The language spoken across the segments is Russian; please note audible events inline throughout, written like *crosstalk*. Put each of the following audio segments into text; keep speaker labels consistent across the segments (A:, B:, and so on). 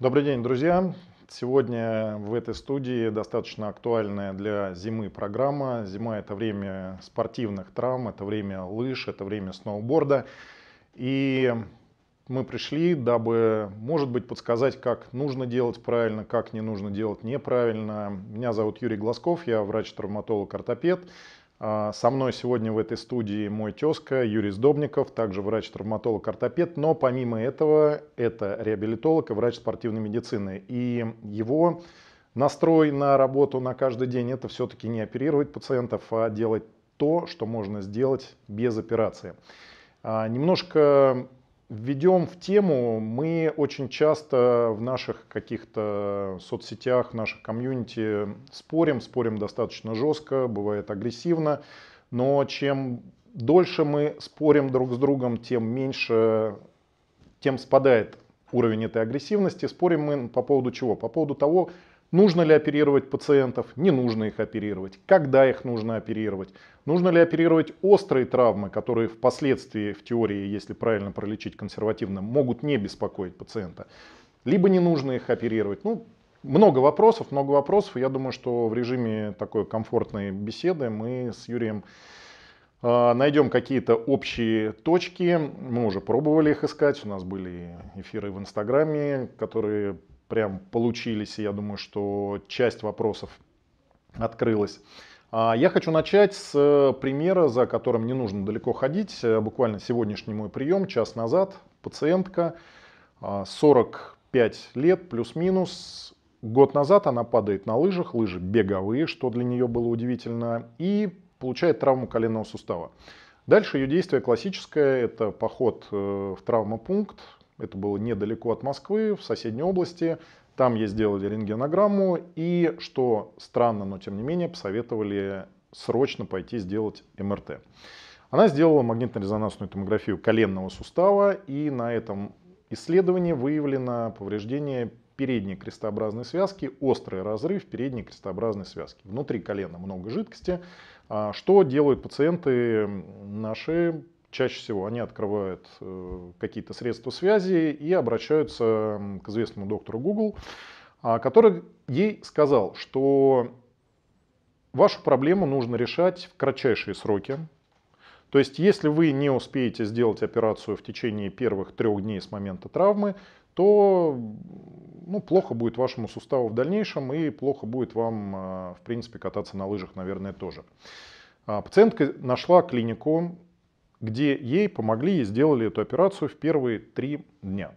A: Добрый день, друзья! Сегодня в этой студии достаточно актуальная для зимы программа. Зима – это время спортивных травм, это время лыж, это время сноуборда. И мы пришли, дабы, может быть, подсказать, как нужно делать правильно, как не нужно делать неправильно. Меня зовут Юрий Глазков, я врач-травматолог-ортопед. А, со мной сегодня в этой студии мой тезка Юрий Сдобников, также врач-травматолог-ортопед, но помимо этого это реабилитолог и врач спортивной медицины. И его настрой на работу на каждый день – это все-таки не оперировать пациентов, а делать то, что можно сделать без операции. А, немножко введем в тему, мы очень часто в наших каких-то соцсетях, в наших комьюнити спорим, спорим достаточно жестко, бывает агрессивно, но чем дольше мы спорим друг с другом, тем меньше, тем спадает уровень этой агрессивности. Спорим мы по поводу чего? По поводу того, Нужно ли оперировать пациентов, не нужно их оперировать, когда их нужно оперировать, нужно ли оперировать острые травмы, которые впоследствии, в теории, если правильно пролечить консервативно, могут не беспокоить пациента, либо не нужно их оперировать. Ну, много вопросов, много вопросов. Я думаю, что в режиме такой комфортной беседы мы с Юрием а, найдем какие-то общие точки. Мы уже пробовали их искать. У нас были эфиры в Инстаграме, которые прям получились, и я думаю, что часть вопросов открылась. А, я хочу начать с э, примера, за которым не нужно далеко ходить. Э, буквально сегодняшний мой прием, час назад, пациентка, 45 а, лет плюс-минус. Год назад она падает на лыжах, лыжи беговые, что для нее было удивительно, и получает травму коленного сустава. Дальше ее действие классическое, это поход э, в травмопункт, это было недалеко от Москвы, в соседней области. Там ей сделали рентгенограмму и, что странно, но тем не менее, посоветовали срочно пойти сделать МРТ. Она сделала магнитно-резонансную томографию коленного сустава, и на этом исследовании выявлено повреждение передней крестообразной связки, острый разрыв передней крестообразной связки. Внутри колена много жидкости, а что делают пациенты наши Чаще всего они открывают э, какие-то средства связи и обращаются к известному доктору Google, а, который ей сказал, что вашу проблему нужно решать в кратчайшие сроки. То есть, если вы не успеете сделать операцию в течение первых трех дней с момента травмы, то ну, плохо будет вашему суставу в дальнейшем и плохо будет вам, э, в принципе, кататься на лыжах, наверное, тоже. А, пациентка нашла клинику, где ей помогли и сделали эту операцию в первые три дня.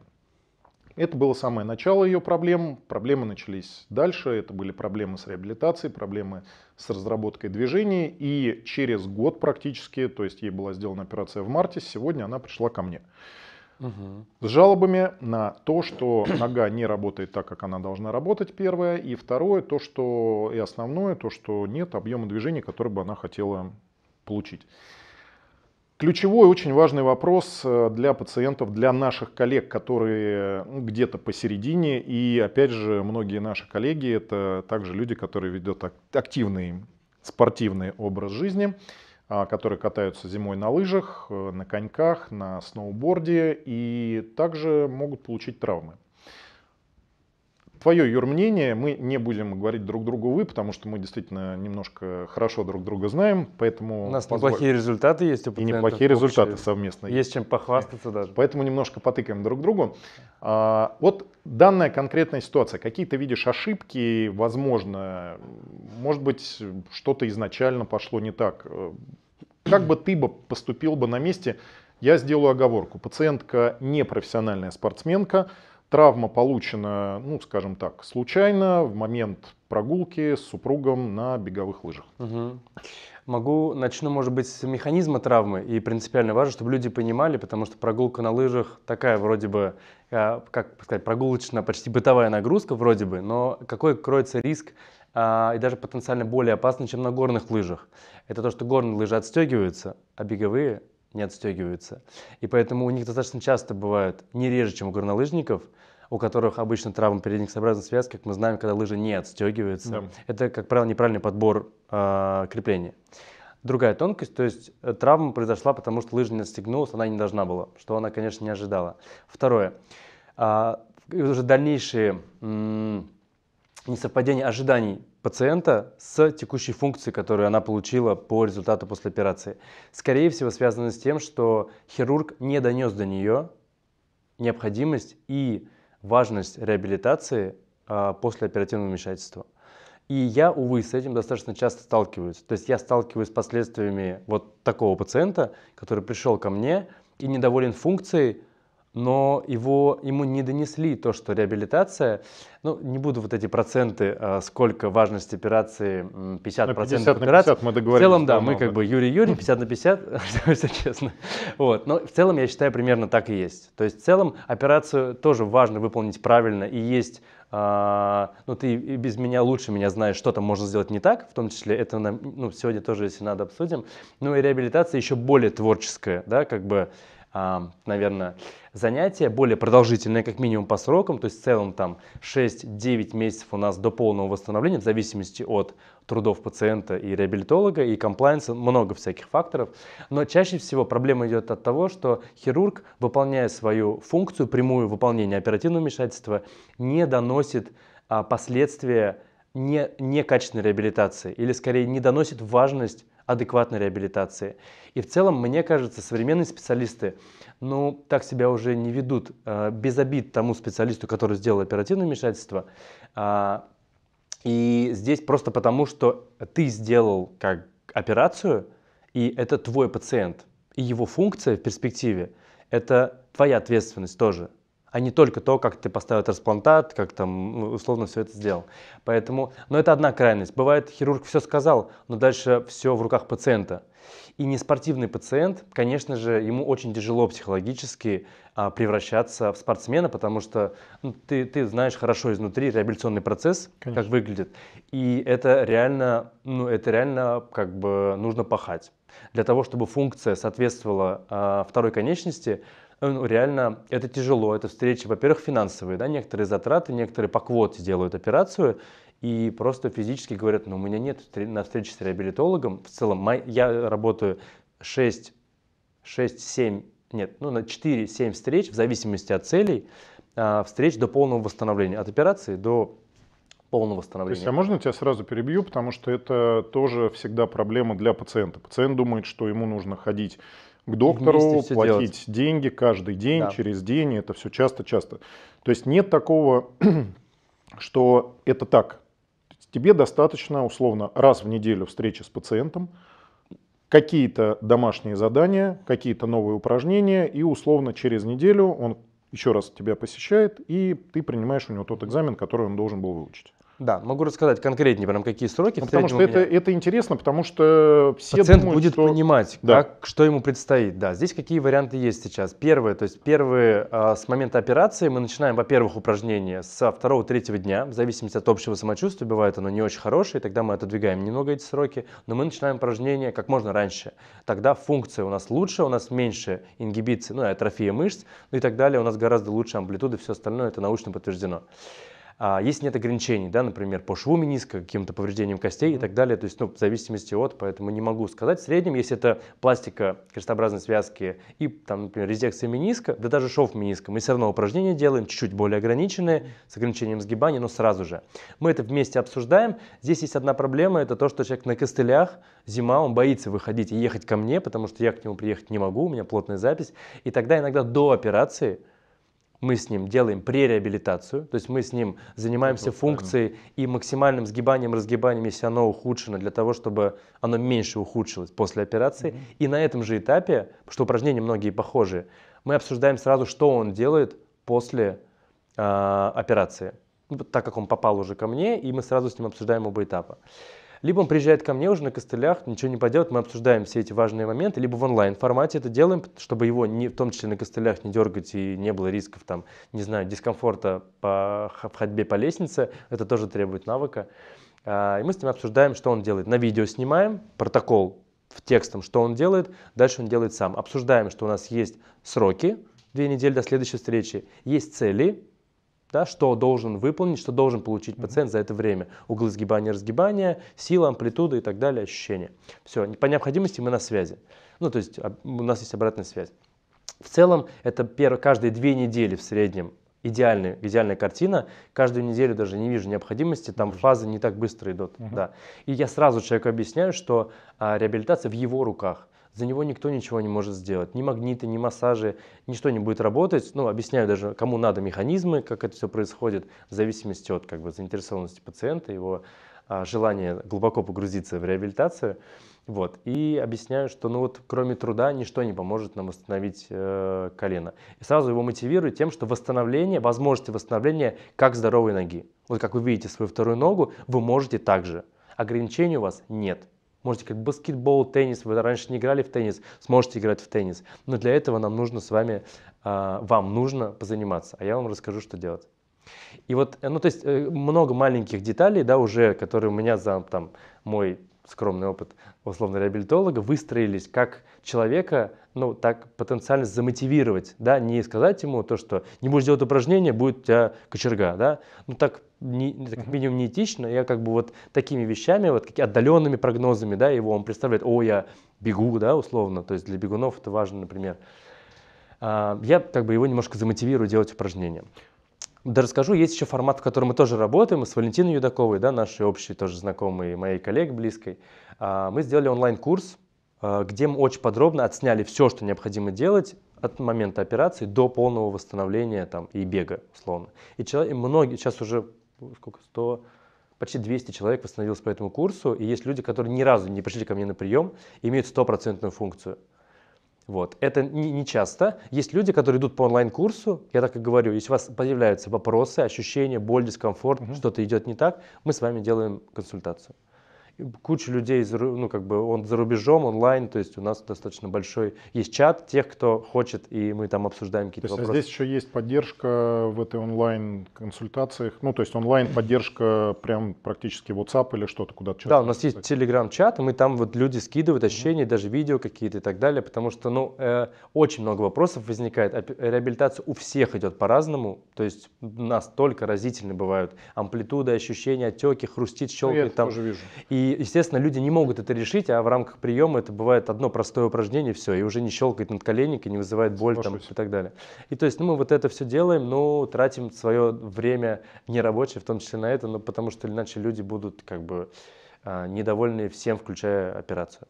A: Это было самое начало ее проблем. Проблемы начались дальше. Это были проблемы с реабилитацией, проблемы с разработкой движения. И через год практически, то есть ей была сделана операция в марте, сегодня она пришла ко мне. Угу. С жалобами на то, что нога не работает так, как она должна работать, первое. И второе, то, что и основное, то, что нет объема движения, который бы она хотела получить. Ключевой, очень важный вопрос э, для пациентов, для наших коллег, которые э, где-то посередине. И опять же, многие наши коллеги это также люди, которые ведут активный спортивный образ жизни, а, которые катаются зимой на лыжах, э, на коньках, на сноуборде и также могут получить травмы твое Юр мнение, мы не будем говорить друг другу вы, потому что мы действительно немножко хорошо друг друга знаем, поэтому... У нас позволь... неплохие результаты есть у И неплохие результаты совместно. Есть чем похвастаться даже. Поэтому немножко потыкаем друг другу. А, вот данная конкретная ситуация, какие ты видишь ошибки, возможно, может быть, что-то изначально пошло не так. Э, как бы ты бы поступил бы на месте, я сделаю оговорку. Пациентка не профессиональная спортсменка, Травма получена, ну, скажем так, случайно, в момент прогулки с супругом на беговых лыжах. Угу. Могу, начну, может быть,
B: с механизма травмы. И принципиально важно, чтобы люди понимали, потому что прогулка на лыжах такая вроде бы, э, как сказать, прогулочная, почти бытовая нагрузка вроде бы, но какой кроется риск а, и даже потенциально более опасно, чем на горных лыжах. Это то, что горные лыжи отстегиваются, а беговые не отстегиваются. И поэтому у них достаточно часто бывают, не реже, чем у горнолыжников – у которых обычно травма передних сообразных связок, как мы знаем, когда лыжи не отстегиваются. Да. Это, как правило, неправильный подбор э, крепления. Другая тонкость, то есть э, травма произошла, потому что лыжа не отстегнулась, она не должна была, что она, конечно, не ожидала. Второе, э, уже дальнейшие э, несовпадение ожиданий пациента с текущей функцией, которую она получила по результату после операции. Скорее всего, связано с тем, что хирург не донес до нее необходимость и важность реабилитации а, после оперативного вмешательства. И я, увы, с этим достаточно часто сталкиваюсь. То есть я сталкиваюсь с последствиями вот такого пациента, который пришел ко мне и недоволен функцией, но его, ему не донесли то, что реабилитация, ну, не буду вот эти проценты, а, сколько важность операции, 50%, на 50 операций. мы договорились. В целом, да, мы как бы Юрий-Юрий, ну, 50 на 50, если *laughs* честно. Вот. Но в целом, я считаю, примерно так и есть. То есть в целом операцию тоже важно выполнить правильно, и есть а, ну, ты и без меня лучше меня знаешь, что там можно сделать не так, в том числе это нам, ну, сегодня тоже, если надо, обсудим. Ну и реабилитация еще более творческая, да, как бы, а, наверное, занятия, более продолжительные как минимум по срокам, то есть в целом там 6-9 месяцев у нас до полного восстановления, в зависимости от трудов пациента и реабилитолога, и комплайенса, много всяких факторов. Но чаще всего проблема идет от того, что хирург, выполняя свою функцию, прямую выполнение оперативного вмешательства, не доносит а, последствия не, некачественной реабилитации или скорее не доносит важность адекватной реабилитации. И в целом, мне кажется, современные специалисты, ну, так себя уже не ведут, а, без обид тому специалисту, который сделал оперативное вмешательство. А, и здесь просто потому, что ты сделал как операцию, и это твой пациент, и его функция в перспективе – это твоя ответственность тоже – а не только то, как ты поставил трансплантат, как там ну, условно все это сделал. Поэтому, но это одна крайность. Бывает, хирург все сказал, но дальше все в руках пациента. И неспортивный пациент, конечно же, ему очень тяжело психологически а, превращаться в спортсмена, потому что ну, ты, ты знаешь хорошо изнутри реабилитационный процесс, конечно. как выглядит. И это реально, ну, это реально как бы нужно пахать. Для того, чтобы функция соответствовала а, второй конечности, Э, ну, реально это тяжело, это встреча, во-первых, финансовые, да, некоторые затраты, некоторые по квоте делают операцию, и просто физически говорят, ну, у меня нет на встрече с реабилитологом, в целом я работаю 6, 6, 7, нет, ну, на 4-7 встреч, в зависимости от целей, а, встреч до полного восстановления, от
A: операции до полного восстановления. То есть, а можно тебя сразу перебью, потому что это тоже всегда проблема для пациента. Пациент думает, что ему нужно ходить к доктору, платить делать. деньги каждый день, да. через день, это все часто-часто. То есть нет такого, *clears throat* что это так. Тебе достаточно, условно, раз в неделю встречи с пациентом, какие-то домашние задания, какие-то новые упражнения, и условно через неделю он еще раз тебя посещает, и ты принимаешь у него тот экзамен, который он должен был выучить. Да, могу рассказать конкретнее, прям какие сроки. Ну, потому что это, это интересно, потому что все Пациент думают, будет
B: что... понимать, да. как, что ему предстоит. Да, здесь какие варианты есть сейчас. Первое, то есть первые а, с момента операции мы начинаем, во-первых, упражнения со второго-третьего дня, в зависимости от общего самочувствия, бывает оно не очень хорошее, и тогда мы отодвигаем немного эти сроки, но мы начинаем упражнения как можно раньше. Тогда функция у нас лучше, у нас меньше ингибиции, ну, атрофия мышц, ну и так далее, у нас гораздо лучше амплитуды, все остальное это научно подтверждено. А, если нет ограничений, да, например, по шву мениска, каким-то повреждением костей и так далее, то есть ну, в зависимости от, поэтому не могу сказать. В среднем, если это пластика крестообразной связки и, там, например, резекция мениска, да даже шов мениска, мы все равно упражнения делаем, чуть-чуть более ограниченные, с ограничением сгибания, но сразу же. Мы это вместе обсуждаем. Здесь есть одна проблема, это то, что человек на костылях, зима, он боится выходить и ехать ко мне, потому что я к нему приехать не могу, у меня плотная запись. И тогда иногда до операции – мы с ним делаем пререабилитацию, то есть мы с ним занимаемся функцией и максимальным сгибанием, разгибанием, если оно ухудшено, для того, чтобы оно меньше ухудшилось после операции. Угу. И на этом же этапе, что упражнения многие похожие, мы обсуждаем сразу, что он делает после э, операции, так как он попал уже ко мне, и мы сразу с ним обсуждаем оба этапа. Либо он приезжает ко мне уже на костылях, ничего не поделать, мы обсуждаем все эти важные моменты, либо в онлайн формате это делаем, чтобы его не, в том числе на костылях не дергать и не было рисков там, не знаю, дискомфорта по ходьбе по лестнице, это тоже требует навыка. А, и мы с ним обсуждаем, что он делает. На видео снимаем протокол в текстом, что он делает, дальше он делает сам. Обсуждаем, что у нас есть сроки, две недели до следующей встречи, есть цели, да, что должен выполнить, что должен получить пациент за это время. Углы сгибания, разгибания, сила, амплитуда и так далее, ощущения. Все, по необходимости мы на связи. Ну, то есть у нас есть обратная связь. В целом, это перв... каждые две недели в среднем идеальная, идеальная картина. Каждую неделю даже не вижу необходимости, там фазы не так быстро идут. Угу. Да. И я сразу человеку объясняю, что а, реабилитация в его руках за него никто ничего не может сделать. Ни магниты, ни массажи, ничто не будет работать. Ну, объясняю даже, кому надо механизмы, как это все происходит, в зависимости от как бы, заинтересованности пациента, его а, желания глубоко погрузиться в реабилитацию. Вот. И объясняю, что ну вот, кроме труда ничто не поможет нам восстановить э, колено. И сразу его мотивирую тем, что восстановление, возможности восстановления как здоровой ноги. Вот как вы видите свою вторую ногу, вы можете также. Ограничений у вас нет. Можете как баскетбол, теннис, вы раньше не играли в теннис, сможете играть в теннис. Но для этого нам нужно с вами, а, вам нужно позаниматься, а я вам расскажу, что делать. И вот, э, ну то есть э, много маленьких деталей, да, уже, которые у меня за там, мой скромный опыт условно-реабилитолога, выстроились как человека, ну, так потенциально замотивировать, да, не сказать ему то, что не будешь делать упражнения, будет у тебя кочерга, да, ну, так, не, как минимум неэтично, я как бы вот такими вещами, вот какими отдаленными прогнозами, да, его он представляет, о, я бегу, да, условно, то есть для бегунов это важно, например, а, я как бы его немножко замотивирую делать упражнения. Да расскажу, есть еще формат, в котором мы тоже работаем, с Валентиной Юдаковой, да, нашей общей тоже знакомой, моей коллег близкой. А, мы сделали онлайн-курс, а, где мы очень подробно отсняли все, что необходимо делать от момента операции до полного восстановления там, и бега, условно. И человек, многие, сейчас уже сколько, 100, почти 200 человек восстановилось по этому курсу, и есть люди, которые ни разу не пришли ко мне на прием, имеют стопроцентную функцию. Вот. Это не, не часто. Есть люди, которые идут по онлайн-курсу. Я так и говорю, если у вас появляются вопросы, ощущения, боль, дискомфорт, угу. что-то идет не так, мы с вами делаем консультацию куча людей, ну, как бы он за рубежом, онлайн, то есть у нас достаточно большой есть чат тех, кто хочет, и мы там обсуждаем какие-то а вопросы. А здесь
A: еще есть поддержка в этой онлайн-консультациях, ну, то есть онлайн-поддержка прям практически WhatsApp или что-то куда-то. Да, у нас есть Telegram-чат,
B: и мы там вот люди скидывают ощущения, mm-hmm. даже видео какие-то и так далее, потому что, ну, э, очень много вопросов возникает, а реабилитация у всех идет по-разному, то есть настолько разительны бывают амплитуды, ощущения, отеки, хрустит, щелкает. Ну, я там. тоже вижу. И естественно, люди не могут это решить, а в рамках приема это бывает одно простое упражнение, все, и уже не щелкает над коленник, и не вызывает боль там, и так далее. И то есть ну, мы вот это все делаем, но тратим свое время нерабочее, в том числе на это, но потому что иначе люди будут как бы а, недовольны всем, включая операцию.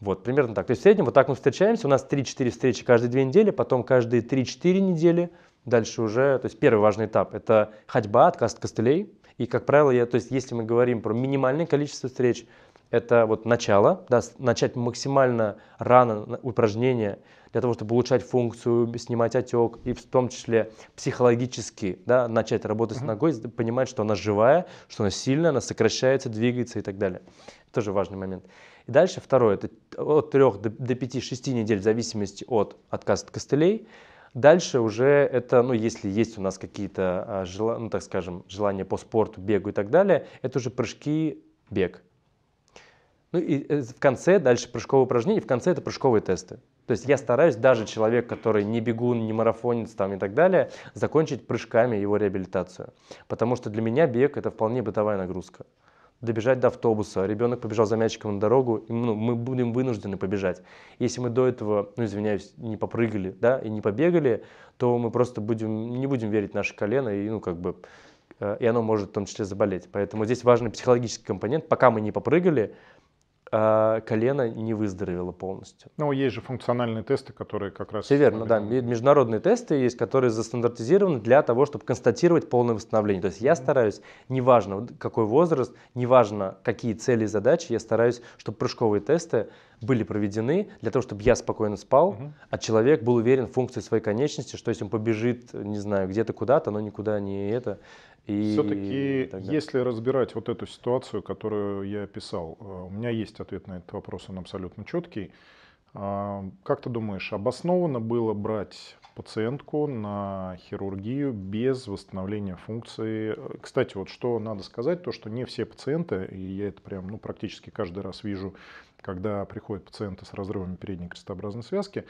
B: Вот, примерно так. То есть в среднем вот так мы встречаемся. У нас 3-4 встречи каждые 2 недели, потом каждые 3-4 недели. Дальше уже, то есть первый важный этап – это ходьба, отказ от костылей – и, как правило, я, то есть, если мы говорим про минимальное количество встреч, это вот начало, да, начать максимально рано упражнение для того, чтобы улучшать функцию, снимать отек и в том числе психологически да, начать работать uh-huh. с ногой, понимать, что она живая, что она сильная, она сокращается, двигается и так далее. тоже важный момент. И дальше второе, это от 3 до, до 5-6 недель в зависимости от отказа от костылей – Дальше уже это, ну, если есть у нас какие-то, а, ну, так скажем, желания по спорту, бегу и так далее, это уже прыжки, бег. Ну и э, в конце дальше прыжковые упражнения, в конце это прыжковые тесты. То есть я стараюсь даже человек, который не бегун, не марафонец там и так далее, закончить прыжками его реабилитацию. Потому что для меня бег это вполне бытовая нагрузка добежать до автобуса, ребенок побежал за мячиком на дорогу, и, ну, мы будем вынуждены побежать. Если мы до этого, ну извиняюсь, не попрыгали, да, и не побегали, то мы просто будем, не будем верить в наше колено, и ну как бы э, и оно может в том числе заболеть. Поэтому здесь важный психологический компонент. Пока мы не попрыгали, а, колено не выздоровело полностью.
A: Ну, есть же функциональные тесты, которые как раз... Все верно,
B: да. Международные тесты есть, которые застандартизированы для того, чтобы констатировать полное восстановление. То есть я стараюсь, неважно какой возраст, неважно какие цели и задачи, я стараюсь, чтобы прыжковые тесты были проведены для того, чтобы я спокойно спал, угу. а человек был уверен в функции своей конечности, что если он побежит, не знаю, где-то куда-то, но никуда не это, и Все-таки, если
A: разбирать вот эту ситуацию, которую я описал, э, у меня есть ответ на этот вопрос, он абсолютно четкий. А, как ты думаешь, обоснованно было брать пациентку на хирургию без восстановления функции? Кстати, вот что надо сказать, то что не все пациенты, и я это прям ну, практически каждый раз вижу, когда приходят пациенты с разрывами передней крестообразной связки,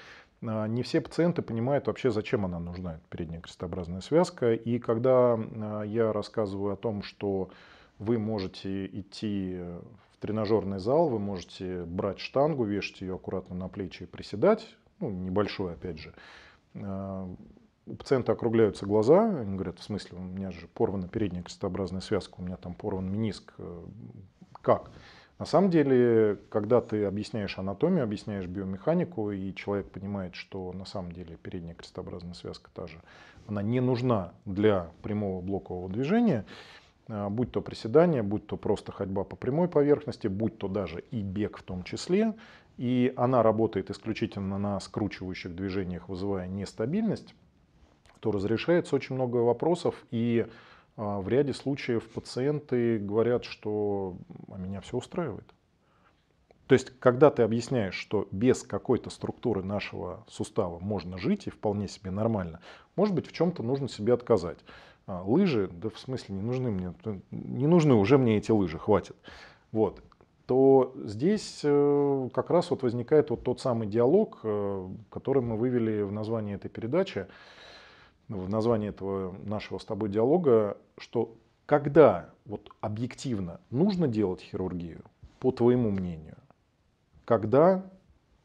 A: а, не все пациенты понимают вообще, зачем она нужна, эта передняя крестообразная связка. И когда а, я рассказываю о том, что вы можете идти в тренажерный зал, вы можете брать штангу, вешать ее аккуратно на плечи и приседать, ну, небольшую опять же, а, у пациента округляются глаза, они говорят, в смысле, у меня же порвана передняя крестообразная связка, у меня там порван миниск, э, как? На самом деле, когда ты объясняешь анатомию, объясняешь биомеханику, и человек понимает, что на самом деле передняя крестообразная связка та же, она не нужна для прямого блокового движения, а, будь то приседание, будь то просто ходьба по прямой поверхности, будь то даже и бег в том числе, и она работает исключительно на скручивающих движениях, вызывая нестабильность, то разрешается очень много вопросов, и а в ряде случаев пациенты говорят, что «А меня все устраивает. То есть, когда ты объясняешь, что без какой-то структуры нашего сустава можно жить и вполне себе нормально, может быть, в чем-то нужно себе отказать. А лыжи, да в смысле, не нужны мне, не нужны уже мне эти лыжи, хватит. Вот. То здесь э, как раз вот возникает вот тот самый диалог, э, который мы вывели в название этой передачи, в названии этого нашего с тобой диалога, что когда вот объективно нужно делать хирургию, по твоему мнению, когда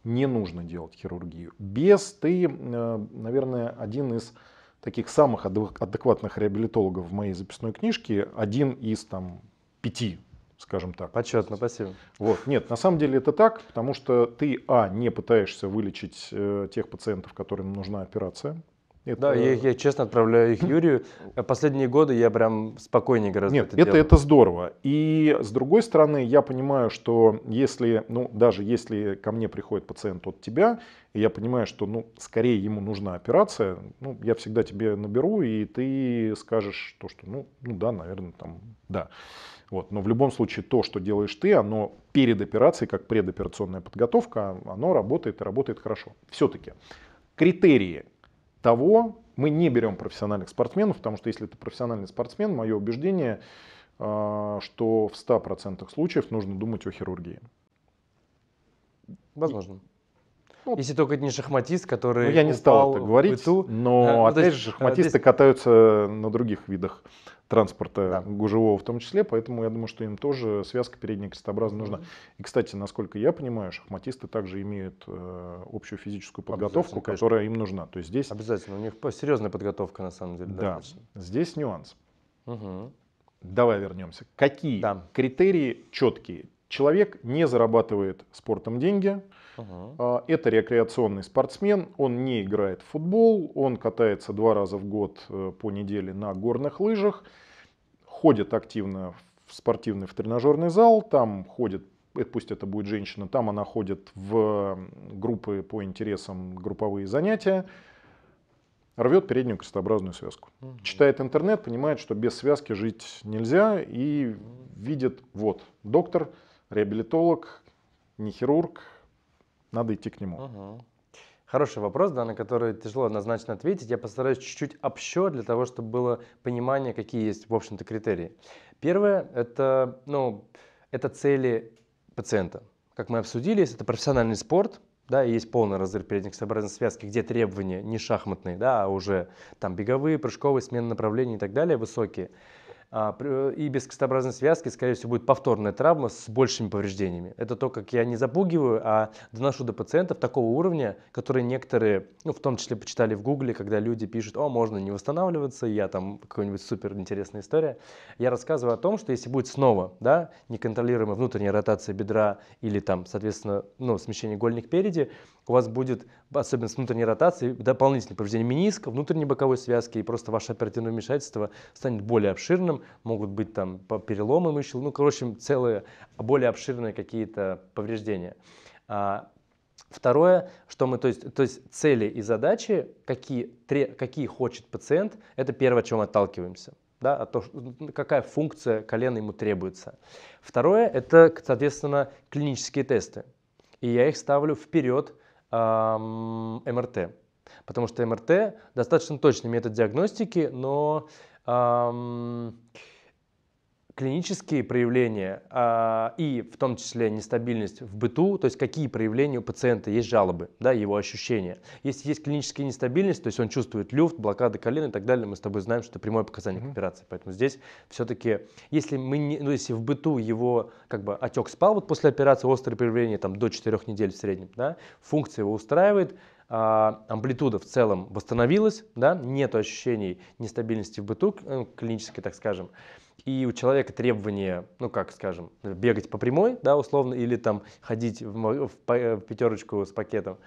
A: не нужно делать хирургию? Без ты, э, наверное, один из таких самых адекватных реабилитологов в моей записной книжке, один из там пяти, скажем так. Почетно, спасибо. Вот. Нет, на самом деле это так, потому что ты, а, не пытаешься вылечить э, тех пациентов, которым нужна операция, это... Да, я,
B: я честно отправляю их Юрию. *laughs* Последние годы я прям
A: спокойнее гораздо Нет, это, это, это здорово. И с другой стороны, я понимаю, что если, ну, даже если ко мне приходит пациент от тебя, и я понимаю, что, ну, скорее ему нужна операция, ну, я всегда тебе наберу, и ты скажешь то, что, ну, ну да, наверное, там, да. Вот. Но в любом случае то, что делаешь ты, оно перед операцией, как предоперационная подготовка, оно работает и работает хорошо. Все-таки критерии того, мы не берем профессиональных спортсменов, потому что если ты профессиональный спортсмен, мое убеждение, а, что в 100% случаев нужно думать о хирургии.
B: Возможно. Ну, Если только не шахматист, который. Ну, я не стал это говорить, быту. но а, опять есть, же э, шахматисты здесь...
A: катаются на других видах транспорта да. гужевого в том числе, поэтому я думаю, что им тоже связка передняя крестообразная нужна. И, кстати, насколько я понимаю, шахматисты также имеют э, общую физическую подготовку, которая конечно. им нужна. То есть здесь... Обязательно, у них серьезная подготовка на самом деле. Да, да здесь нюанс. Угу. Давай вернемся. Какие да. критерии четкие? Человек не зарабатывает спортом деньги, Угу. Это рекреационный спортсмен, он не играет в футбол, он катается два раза в год э, по неделе на горных лыжах, ходит активно в спортивный в тренажерный зал, там ходит э, пусть это будет женщина, там она ходит в группы по интересам, групповые занятия, рвет переднюю крестообразную связку. Угу. Читает интернет, понимает, что без связки жить нельзя и видит, вот, доктор, реабилитолог, не хирург, надо идти к нему. Хороший вопрос, да, на который
B: тяжело однозначно ответить. Я постараюсь чуть-чуть общо для того, чтобы было понимание, какие есть, в общем-то, критерии. Первое – это, ну, это цели пациента. Как мы обсудили, если это профессиональный спорт, да, есть полный разрыв передних сообразной связки, где требования не шахматные, да, а уже там беговые, прыжковые, смены направлений и так далее высокие – а, э, и без крестообразной связки, скорее всего, будет повторная травма с большими повреждениями. Это то, как я не запугиваю, а доношу до пациентов такого уровня, которые некоторые, ну, в том числе, почитали в Гугле, когда люди пишут, о, можно не восстанавливаться, я там какая-нибудь супер интересная история. Я рассказываю о том, что если будет снова, да, неконтролируемая внутренняя ротация бедра или там, соответственно, ну, смещение гольник переди, у вас будет, особенно с внутренней ротацией, дополнительное повреждение мениска, внутренней боковой связки, и просто ваше оперативное вмешательство станет более обширным, могут быть там переломы мышц, ну, короче, целые более обширные какие-то повреждения. А, второе, что мы, то есть, то есть цели и задачи, какие, тре, какие хочет пациент, это первое, чем отталкиваемся да, а то, ну, какая функция колена ему требуется. Второе – это, соответственно, клинические тесты. И я их ставлю вперед МРТ. Потому что МРТ достаточно точный метод диагностики, но эм, клинические проявления а, и в том числе нестабильность в быту, то есть какие проявления у пациента есть жалобы, да, его ощущения. Если есть клиническая нестабильность, то есть он чувствует люфт, блокады колена и так далее, мы с тобой знаем, что это прямое показание mm-hmm. к операции. Поэтому здесь все-таки, если, мы не, ну, если в быту его как бы отек спал вот после операции, острые проявления там, до 4 недель в среднем, да, функция его устраивает, а, амплитуда в целом восстановилась, да, нет ощущений нестабильности в быту э, клинически, так скажем, и у человека требования, ну как скажем, бегать по прямой, да, условно, или там ходить в, в, э, в пятерочку с пакетом,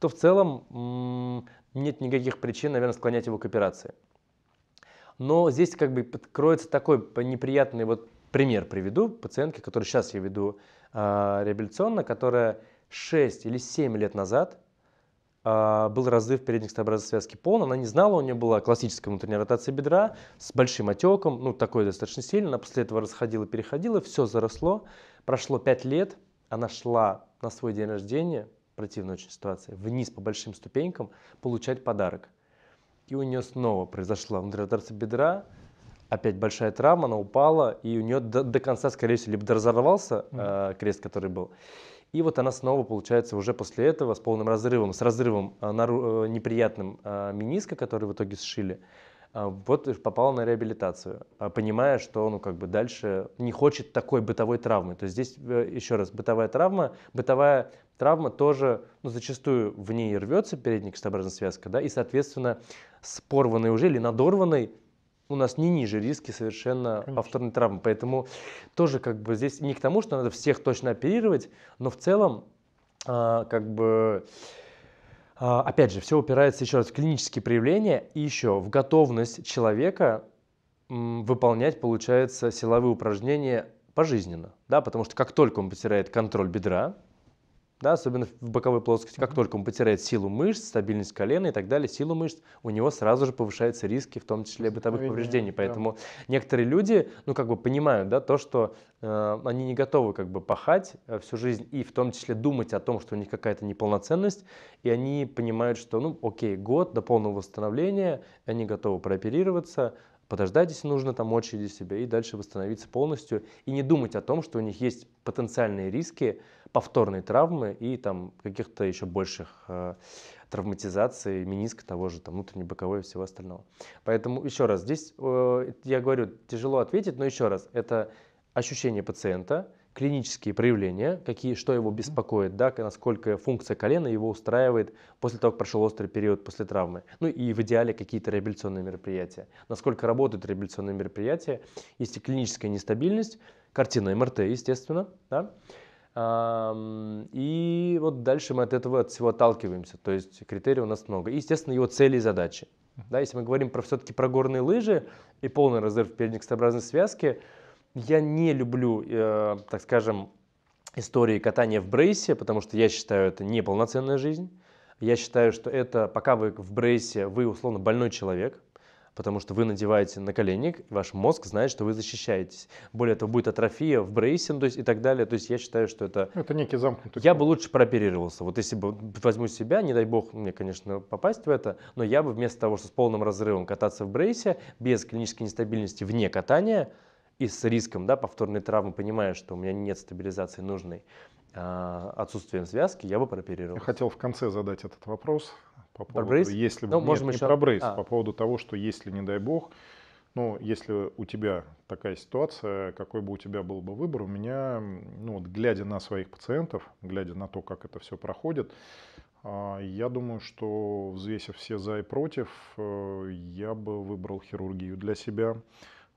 B: то в целом нет никаких причин, наверное, склонять его к операции. Но здесь как бы кроется такой неприятный вот пример приведу пациентке, которую сейчас я веду э, реабилитационно, которая 6 или 7 лет назад а, был разрыв передних стабразной связки полон, она не знала, у нее была классическая внутренняя ротация бедра с большим отеком, ну такой достаточно сильный, она после этого расходила, переходила, все заросло, прошло 5 лет, она шла на свой день рождения, противная очень ситуация, вниз по большим ступенькам получать подарок. И у нее снова произошла внутренняя ротация бедра, опять большая травма, она упала, и у нее до, до конца, скорее всего, либо разорвался mm-hmm. э, а, крест, который был, и вот она снова, получается, уже после этого с полным разрывом, с разрывом а, э, неприятным а, миниска, который в итоге сшили, а, вот попал на реабилитацию, понимая, что он ну, как бы дальше не хочет такой бытовой травмы. То есть здесь, э, еще раз, бытовая травма, бытовая травма тоже, ну, зачастую в ней рвется передняя крестообразная связка, да, и, соответственно, с порванной уже или надорванной у нас не ниже риски совершенно Конечно. повторной травмы. Поэтому тоже как бы здесь не к тому, что надо всех точно оперировать, но в целом а, как бы... А, опять же, все упирается еще раз в клинические проявления и еще в готовность человека м, выполнять, получается, силовые упражнения пожизненно, да, потому что как только он потеряет контроль бедра, да, особенно в боковой плоскости, как только он потеряет силу мышц, стабильность колена и так далее, силу мышц, у него сразу же повышаются риски, в том числе бытовых повреждений. Поэтому да. некоторые люди, ну, как бы понимают, да, то, что э, они не готовы как бы пахать э, всю жизнь и в том числе думать о том, что у них какая-то неполноценность, и они понимают, что, ну, окей, год до полного восстановления, они готовы прооперироваться, подождать, если нужно, там очереди себе, и дальше восстановиться полностью, и не думать о том, что у них есть потенциальные риски, повторной травмы и там каких-то еще больших э, травматизаций, миниска того же, там, внутренней боковой и всего остального. Поэтому еще раз, здесь э, я говорю, тяжело ответить, но еще раз, это ощущение пациента, клинические проявления, какие, что его беспокоит, да, насколько функция колена его устраивает после того, как прошел острый период после травмы. Ну и в идеале какие-то реабилитационные мероприятия. Насколько работают реабилитационные мероприятия, если клиническая нестабильность, картина МРТ, естественно, да, и вот дальше мы от этого от всего отталкиваемся. То есть критерий у нас много. И, естественно, его цели и задачи. Да, если мы говорим про все-таки про горные лыжи и полный разрыв передникообразной связки, я не люблю, э, так скажем, истории катания в брейсе, потому что я считаю, это неполноценная жизнь. Я считаю, что это, пока вы в брейсе, вы условно больной человек, потому что вы надеваете наколенник, ваш мозг знает, что вы защищаетесь. Более того, будет атрофия в брейсе, то есть и так далее. То есть я считаю, что это... Это некий замкнутый... Я бы лучше прооперировался. Вот если бы возьму себя, не дай бог мне, конечно, попасть в это, но я бы вместо того, что с полным разрывом кататься в брейсе, без клинической нестабильности вне катания и с риском да, повторной травмы, понимая, что у меня нет стабилизации нужной, а,
A: отсутствием связки, я бы прооперировал. Я хотел в конце задать этот вопрос по поводу, про если ну, нет, можем не еще... про брейс, а. по поводу того, что если не дай бог, ну если у тебя такая ситуация, какой бы у тебя был бы выбор, у меня, ну вот глядя на своих пациентов, глядя на то, как это все проходит, а, я думаю, что взвесив все за и против, э, я бы выбрал хирургию для себя.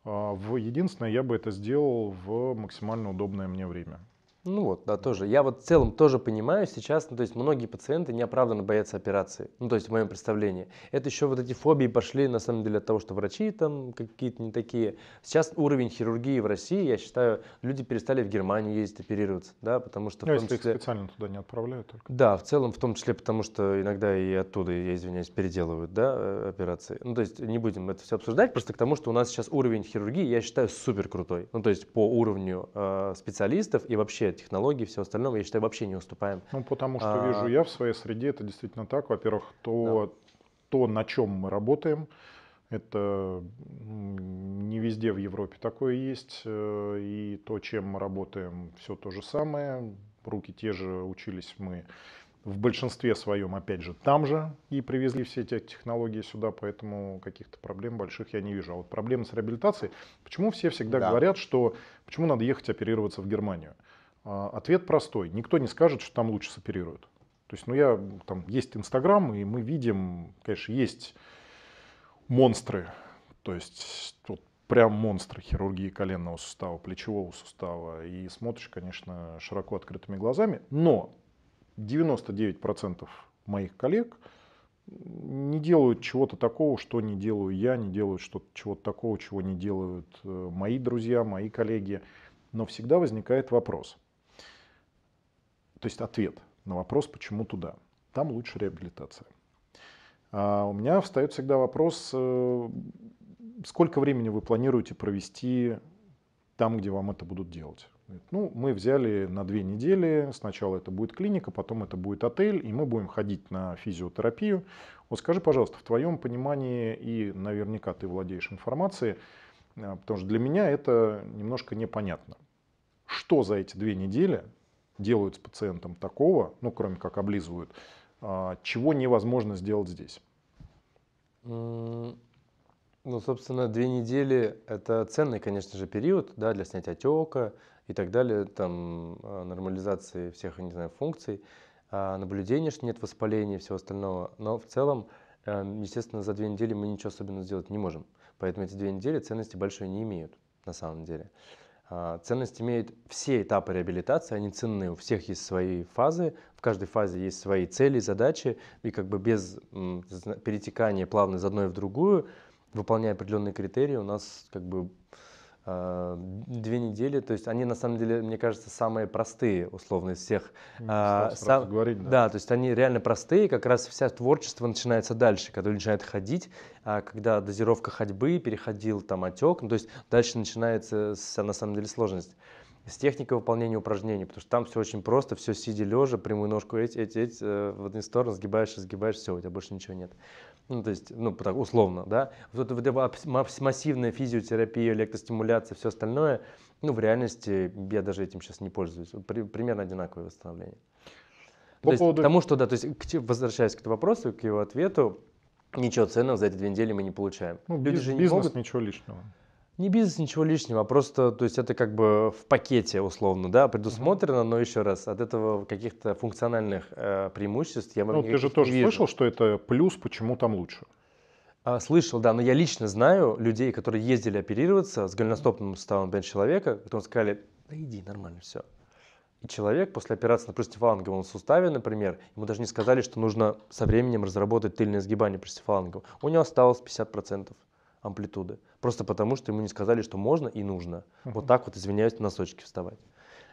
A: А, единственное, я бы это сделал в максимально удобное мне время. Ну вот, да, тоже. Я вот в целом
B: тоже понимаю сейчас, ну, то есть многие пациенты неоправданно боятся операции, ну, то есть в моем представлении. Это еще вот эти фобии пошли, на самом деле, от того, что врачи там какие-то не такие. Сейчас уровень хирургии в России, я считаю, люди перестали в Германию ездить оперироваться, да, потому что... Ну, если числе... их
A: специально туда не отправляют только.
B: Да, в целом, в том числе, потому что иногда и оттуда, я извиняюсь, переделывают, да, э, операции. Ну, то есть не будем это все обсуждать, просто к тому, что у нас сейчас уровень хирургии, я считаю, супер крутой. Ну, то есть по уровню э, специалистов и вообще технологии все остальное я считаю, вообще
A: не уступаем. Ну, потому что а... вижу я в своей среде, это действительно так. Во-первых, то, да. то, на чем мы работаем, это не везде в Европе такое есть. Э, и то, чем мы работаем, все то же самое. Руки те же, учились мы в большинстве своем, опять же, там же и привезли все эти технологии сюда, поэтому каких-то проблем больших я не вижу. А вот проблемы с реабилитацией, почему все всегда да. говорят, что почему надо ехать оперироваться в Германию? А, ответ простой. Никто не скажет, что там лучше соперируют. То есть, ну я, там есть Инстаграм, и мы видим, конечно, есть монстры. То есть, тут прям монстры хирургии коленного сустава, плечевого сустава. И смотришь, конечно, широко открытыми глазами. Но 99% моих коллег не делают чего-то такого, что не делаю я, не делают что-то, чего-то такого, чего не делают э, мои друзья, мои коллеги. Но всегда возникает вопрос – то есть ответ на вопрос, почему туда. Там лучше реабилитация. А у меня встает всегда вопрос, э, сколько времени вы планируете провести там, где вам это будут делать. Ну, мы взяли на две недели, сначала это будет клиника, потом это будет отель, и мы будем ходить на физиотерапию. Вот скажи, пожалуйста, в твоем понимании, и наверняка ты владеешь информацией, э, потому что для меня это немножко непонятно. Что за эти две недели делают с пациентом такого, ну, кроме как облизывают, а, чего невозможно сделать здесь?
B: Ну, собственно, две недели – это ценный, конечно же, период да, для снятия отека и так далее, там, а, нормализации всех, не знаю, функций, а, наблюдения, что нет воспаления и всего остального. Но в целом, эм, естественно, за две недели мы ничего особенного сделать не можем. Поэтому эти две недели ценности большой не имеют на самом деле. А, ценность имеют все этапы реабилитации, они ценны, у всех есть свои фазы, в каждой фазе есть свои цели, задачи, и как бы без перетекания плавно из одной в другую, выполняя определенные критерии, у нас как бы а, две недели, то есть они на самом деле, мне кажется, самые простые условно из всех. А, сам, говорить, да. да, то есть они реально простые, как раз вся творчество начинается дальше, когда начинает ходить, а когда дозировка ходьбы переходил там отек, ну, то есть дальше начинается вся на самом деле сложность с техникой выполнения упражнений, потому что там все очень просто, все сидя лежа, прямую ножку эти, эти, эти, э, в одну сторону сгибаешь, сгибаешь, все, у тебя больше ничего нет. Ну, то есть, ну, так условно, да. Вот эта вот массивная физиотерапия, электростимуляция, все остальное, ну, в реальности я даже этим сейчас не пользуюсь. При, примерно одинаковое восстановление. По то поводу... есть, тому, что, да, то есть, к, возвращаясь к этому вопросу, к его ответу, ничего ценного за эти две недели мы не получаем. Ну, Люди бизнес, же не бизнес, могут... ничего лишнего. Не бизнес, ничего лишнего, а просто, то есть это как бы в пакете условно, да, предусмотрено, но еще раз, от этого каких-то функциональных э, преимуществ я вам ну, ты же тоже вижу. слышал,
A: что это плюс, почему там лучше?
B: А, слышал, да, но я лично знаю людей, которые ездили оперироваться с голеностопным суставом для человека, которые сказали, да иди, нормально все. И человек после операции на простифаланговом суставе, например, ему даже не сказали, что нужно со временем разработать тыльное сгибание простифалангового. У него осталось 50% амплитуды. Просто потому, что ему не сказали, что можно и нужно. Uh-huh. Вот так вот, извиняюсь, носочки вставать.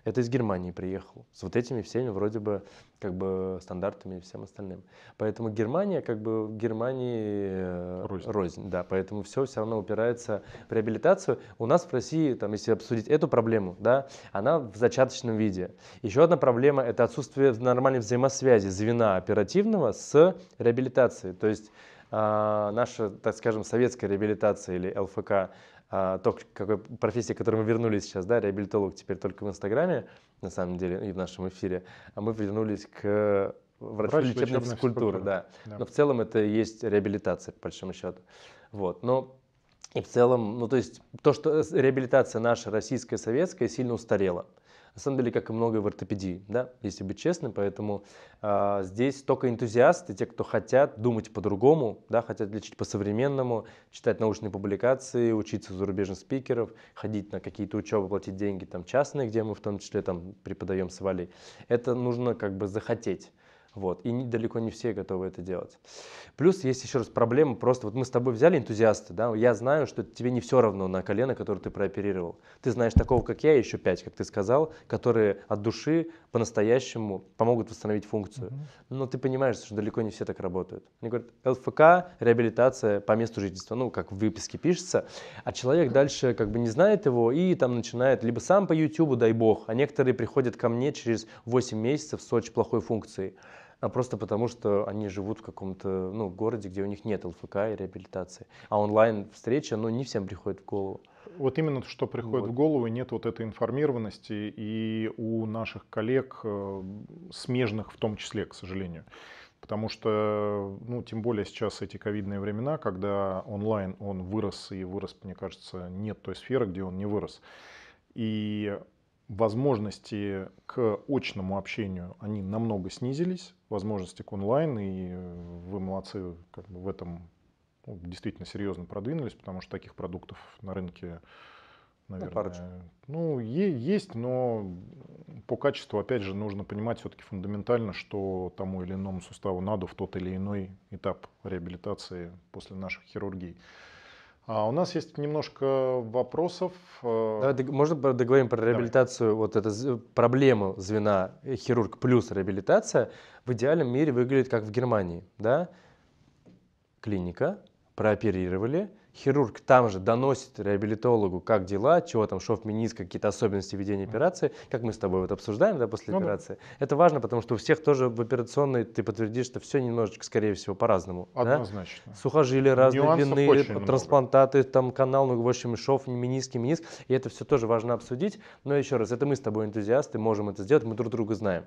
B: Это из Германии приехал. С вот этими всеми вроде бы как бы стандартами и всем остальным. Поэтому Германия как бы в Германии э, рознь. рознь да, поэтому все все равно упирается в реабилитацию. У нас в России, там, если обсудить эту проблему, да, она в зачаточном виде. Еще одна проблема – это отсутствие нормальной взаимосвязи звена оперативного с реабилитацией. То есть а, наша, так скажем, советская реабилитация или ЛФК, а, то, какой профессии, к которой мы вернулись сейчас, да, реабилитолог теперь только в Инстаграме, на самом деле, и в нашем эфире, а мы вернулись к врачу Врач, лечебной физкультуры, да. да. Но в целом это и есть реабилитация, по большому счету. Вот, но и в целом, ну то есть то, что э, реабилитация наша российская, советская, сильно устарела на самом деле, как и многое в ортопедии, да, если быть честным, поэтому э, здесь только энтузиасты, те, кто хотят думать по-другому, да, хотят лечить по-современному, читать научные публикации, учиться у зарубежных спикеров, ходить на какие-то учебы, платить деньги там частные, где мы в том числе там преподаем с Валей, это нужно как бы захотеть. Вот. И далеко не все готовы это делать. Плюс есть еще раз проблема, просто вот мы с тобой взяли энтузиасты, да, я знаю, что тебе не все равно на колено, которое ты прооперировал. Ты знаешь такого, как я, еще пять, как ты сказал, которые от души по-настоящему помогут восстановить функцию. Mm -hmm. Но ты понимаешь, что далеко не все так работают. Они говорят, ЛФК, реабилитация по месту жительства, ну, как в выписке пишется, а человек дальше как бы не знает его и там начинает либо сам по YouTube, дай бог, а некоторые приходят ко мне через 8 месяцев с очень плохой функцией а просто потому, что они живут в каком-то ну, городе, где у них нет
A: ЛФК и реабилитации. А онлайн-встреча, ну, не всем приходит в голову. Вот именно что приходит вот. в голову, нет вот этой информированности и у наших коллег, э, смежных в том числе, к сожалению. Потому что, ну, тем более сейчас эти ковидные времена, когда онлайн он вырос и вырос, мне кажется, нет той сферы, где он не вырос. И возможности к очному общению, они намного снизились, возможности к онлайн, и э, вы молодцы как бы в этом ну, действительно серьезно продвинулись, потому что таких продуктов на рынке, ну, наверное, ну, парочку. ну есть, но по качеству, опять же, нужно понимать все-таки фундаментально, что тому или иному суставу надо в тот или иной этап реабилитации после наших хирургий. А у нас есть немножко вопросов. Э, Давай,
B: можно договорим про реабилитацию, Давай. вот эту проблему звена э, хирург плюс реабилитация в идеальном мире выглядит как в Германии, да? Клиника, прооперировали, Хирург там же доносит реабилитологу, как дела, чего там, шов минис, какие-то особенности ведения операции, как мы с тобой вот обсуждаем да, после ну, операции. Да. Это важно, потому что у всех тоже в операционной ты подтвердишь, что все немножечко, скорее всего, по-разному. Однозначно. Да? Сухожилия разные Нюансов трансплантаты, много. там канал, ну, в общем, шов, мениски, минис, И это все тоже важно обсудить. Но еще раз, это мы с тобой энтузиасты, можем это сделать, мы друг друга знаем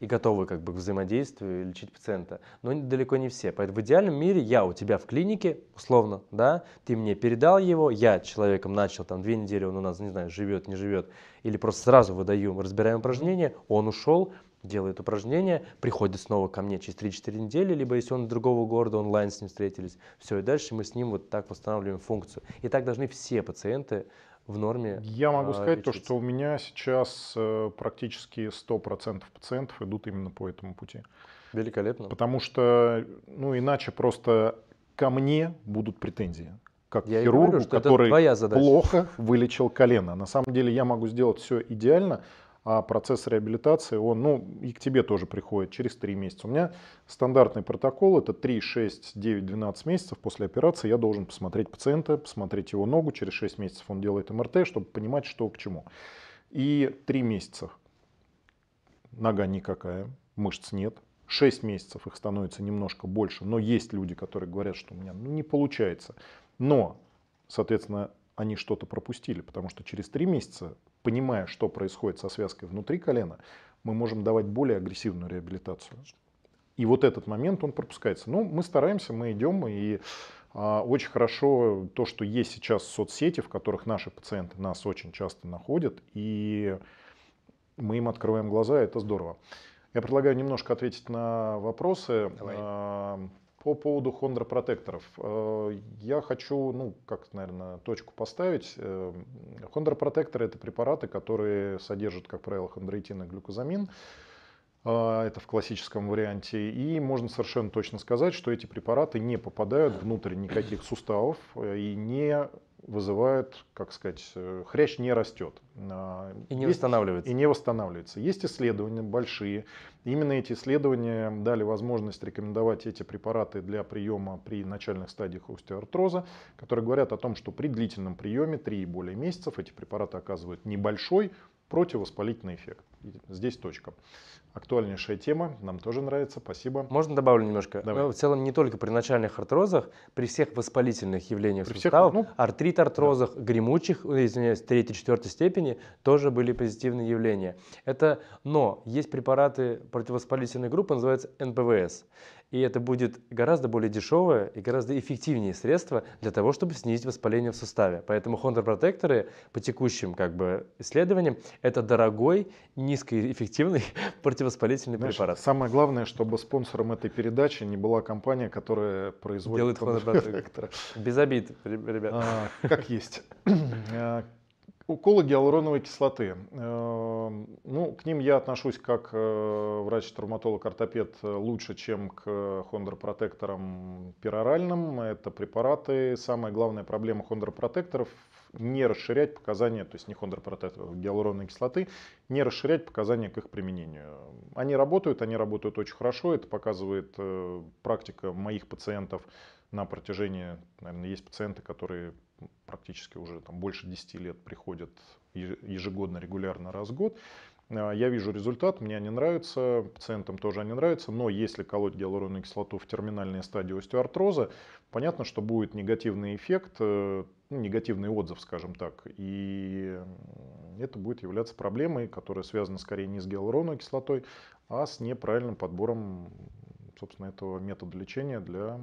B: и готовы как бы к взаимодействию и лечить пациента. Но далеко не все. Поэтому в идеальном мире я у тебя в клинике, условно, да, ты мне передал его, я человеком начал, там две недели он у нас, не знаю, живет, не живет, или просто сразу выдаю, разбираем упражнение, он ушел, делает упражнение, приходит снова ко мне через 3-4 недели, либо если он из другого города, онлайн с ним встретились,
A: все, и дальше мы с ним вот так восстанавливаем функцию. И так должны все пациенты в норме. Я могу а, сказать лечиться. то, что у меня сейчас э, практически 100% пациентов идут именно по этому пути. Великолепно. Потому что, ну, иначе просто ко мне будут претензии. Как я хирургу, говорю, который плохо вылечил колено. На самом деле я могу сделать все идеально, а процесс реабилитации, он, ну, и к тебе тоже приходит через 3 месяца. У меня стандартный протокол, это 3, 6, 9, 12 месяцев после операции я должен посмотреть пациента, посмотреть его ногу, через 6 месяцев он делает МРТ, чтобы понимать, что к чему. И 3 месяца нога никакая, мышц нет, 6 месяцев их становится немножко больше, но есть люди, которые говорят, что у меня ну, не получается. Но, соответственно, они что-то пропустили, потому что через три месяца, понимая, что происходит со связкой внутри колена, мы можем давать более агрессивную реабилитацию. И вот этот момент, он пропускается. Но ну, мы стараемся, мы идем, и а, очень хорошо то, что есть сейчас соцсети, в которых наши пациенты нас очень часто находят, и мы им открываем глаза, это здорово. Я предлагаю немножко ответить на вопросы. Давай. А, по поводу хондропротекторов э, Я хочу, ну, как, наверное, точку поставить. Хондропротекторы э, это препараты, которые содержат, как правило, хондроитин и глюкозамин. Э, это в классическом варианте. И можно совершенно точно сказать, что эти препараты не попадают внутрь никаких суставов и не вызывают, как сказать, э, хрящ не растет. А, и не есть, восстанавливается. И не восстанавливается. Есть исследования большие. Именно эти исследования дали возможность рекомендовать эти препараты для приема при начальных стадиях остеоартроза, которые говорят о том, что при длительном приеме 3 и более месяцев эти препараты оказывают небольшой противовоспалительный эффект. Здесь точка. Актуальнейшая тема, нам тоже нравится, спасибо. Можно добавлю немножко? Давай. Ну, в целом не только при начальных артрозах,
B: при всех воспалительных явлениях при суставов, всех, ну, артрит артрозах, да. гремучих, э, извиняюсь, третьей, четвертой степени тоже были позитивные явления. Это, но есть препараты противовоспалительной группы, называется НПВС. И это будет гораздо более дешевое и гораздо эффективнее средство для того, чтобы снизить воспаление в суставе. Поэтому хондропротекторы по текущим
A: как бы, исследованиям это дорогой, низкоэффективный *laughs* противовоспалительный Знаешь, препарат. Самое главное, чтобы спонсором этой передачи не была компания, которая производит Делает хондропротекторы. Без обид, ребята. как есть. *clears throat* А, Уколы гиалуроновой кислоты. Эм, ну, к ним я отношусь как э, врач-травматолог-ортопед э, лучше, чем к хондропротекторам пероральным. Это препараты. Самая главная проблема хондропротекторов – не расширять показания, то есть не хондропротекторов гиалуроновой кислоты, не расширять показания к их применению. Они работают, они работают очень хорошо. Это показывает э, практика моих пациентов – на протяжении, наверное, есть пациенты, которые практически уже там, больше 10 лет приходят ежегодно, регулярно, раз в год. Э, я вижу результат, мне они нравятся, пациентам тоже они нравятся, но если колоть гиалуроновую кислоту в терминальной стадии остеоартроза, понятно, что будет негативный эффект, э, ну, негативный отзыв, скажем так, и это будет являться проблемой, которая связана скорее не с гиалуроновой кислотой, а с неправильным подбором собственно, этого метода лечения для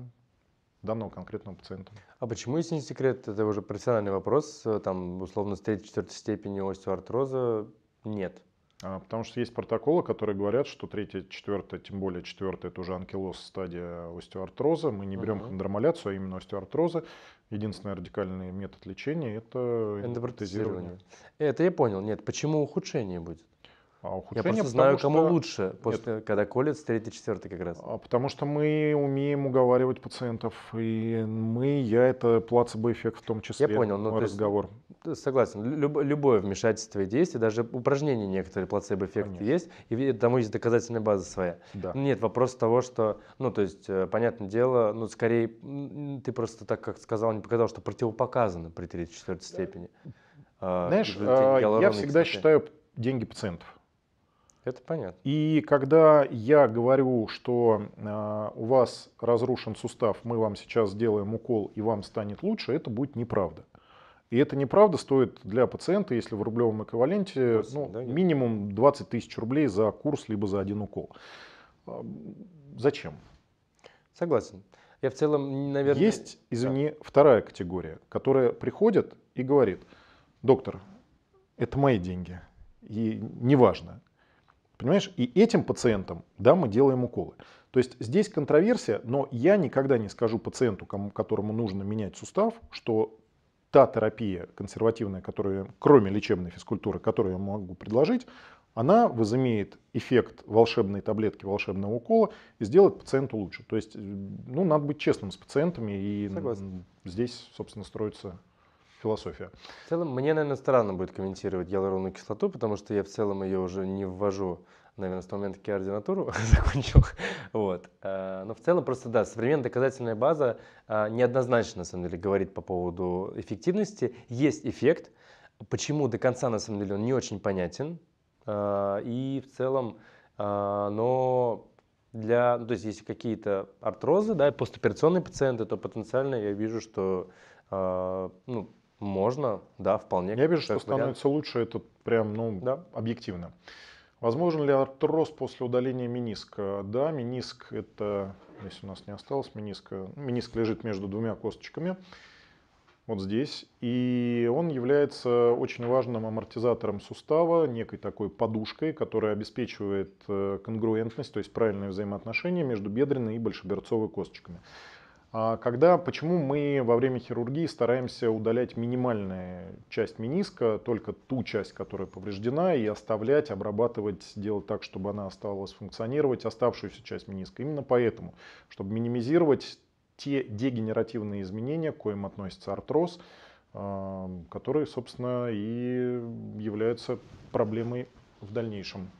A: данного конкретного пациента.
B: А почему, если не секрет, это уже профессиональный вопрос, там, условно, с 3-4
A: степени остеоартроза нет? А, потому что есть протоколы, которые говорят, что третья, четвертая, тем более четвертая, это уже анкилоз, стадия остеоартроза. Мы не берем uh-huh. хондромаляцию, а именно остеоартроза. Единственный радикальный метод лечения – это эндопротезирование. Это я понял. Нет, почему ухудшение будет? А ухудшение, Я просто знаю, потому, кому лучше, после, Нет. когда колят с 3-4 как раз. А потому что мы умеем уговаривать пациентов, и мы, я, это плацебо-эффект в том числе. Я понял, но ну, разговор.
B: Есть, согласен, люб, любое вмешательство и действие, даже упражнения некоторые плацебо-эффекты Конечно. есть, и тому есть доказательная база своя. Да. Нет, вопрос того, что, ну, то есть, э, понятное дело, ну, скорее, ты просто так, как сказал, не показал, что противопоказано при 3 четвертой степени. Э, Знаешь, а, я всегда кстати. считаю
A: деньги пациентов. Это понятно. И когда я говорю, что э, у вас разрушен сустав, мы вам сейчас сделаем укол и вам станет лучше, это будет неправда. И это неправда стоит для пациента, если в рублевом эквиваленте, 20, ну, да, минимум 20 тысяч рублей за курс, либо за один укол. А, зачем? Согласен.
B: Я в целом, наверное... Есть,
A: извини, да. вторая категория, которая приходит и говорит, доктор, это мои деньги, и неважно, Понимаешь, и этим пациентам, да, мы делаем уколы. То есть здесь контроверсия, но я никогда не скажу пациенту, кому, которому нужно менять сустав, что та терапия консервативная, которую, кроме лечебной физкультуры, которую я могу предложить, она возымеет эффект волшебной таблетки, волшебного укола и сделает пациенту лучше. То есть, ну, надо быть честным с пациентами, и Согласен. здесь, собственно, строится философия. В целом,
B: мне, наверное, странно будет комментировать гиалуроновую кислоту, потому что я в целом ее уже не ввожу, наверное, с того момента, как я ординатуру *laughs* закончил. Вот. Э, но в целом просто, да, современная доказательная база э, неоднозначно, на самом деле, говорит по поводу эффективности. Есть эффект, почему до конца, на самом деле, он не очень понятен. Э, и в целом, но для, ну, то есть если какие-то артрозы, да, постоперационные пациенты, то потенциально я вижу, что э, ну, можно, да, вполне. Я вижу, что вариант. становится
A: лучше, это прям, ну, да. объективно. Возможен ли артроз после удаления миниска? Да, миниск это, если у нас не осталось миниска, ну, миниск лежит между двумя косточками, вот здесь, и он является очень важным амортизатором сустава, некой такой подушкой, которая обеспечивает э, конгруентность, то есть правильное взаимоотношение между бедренной и большеберцовой косточками. А когда, почему мы во время хирургии стараемся удалять минимальную часть мениска, только ту часть, которая повреждена, и оставлять, обрабатывать, делать так, чтобы она оставалась функционировать, оставшуюся часть мениска. Именно поэтому, чтобы минимизировать те дегенеративные изменения, к коим относится артроз, а, которые, собственно, и являются проблемой в дальнейшем.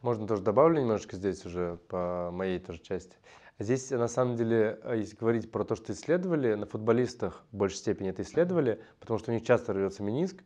A: Можно тоже добавлю немножечко
B: здесь уже по моей тоже части. Здесь, на самом деле, э, если говорить про то, что исследовали, на футболистах в большей степени это исследовали, потому что у них часто рвется мениск,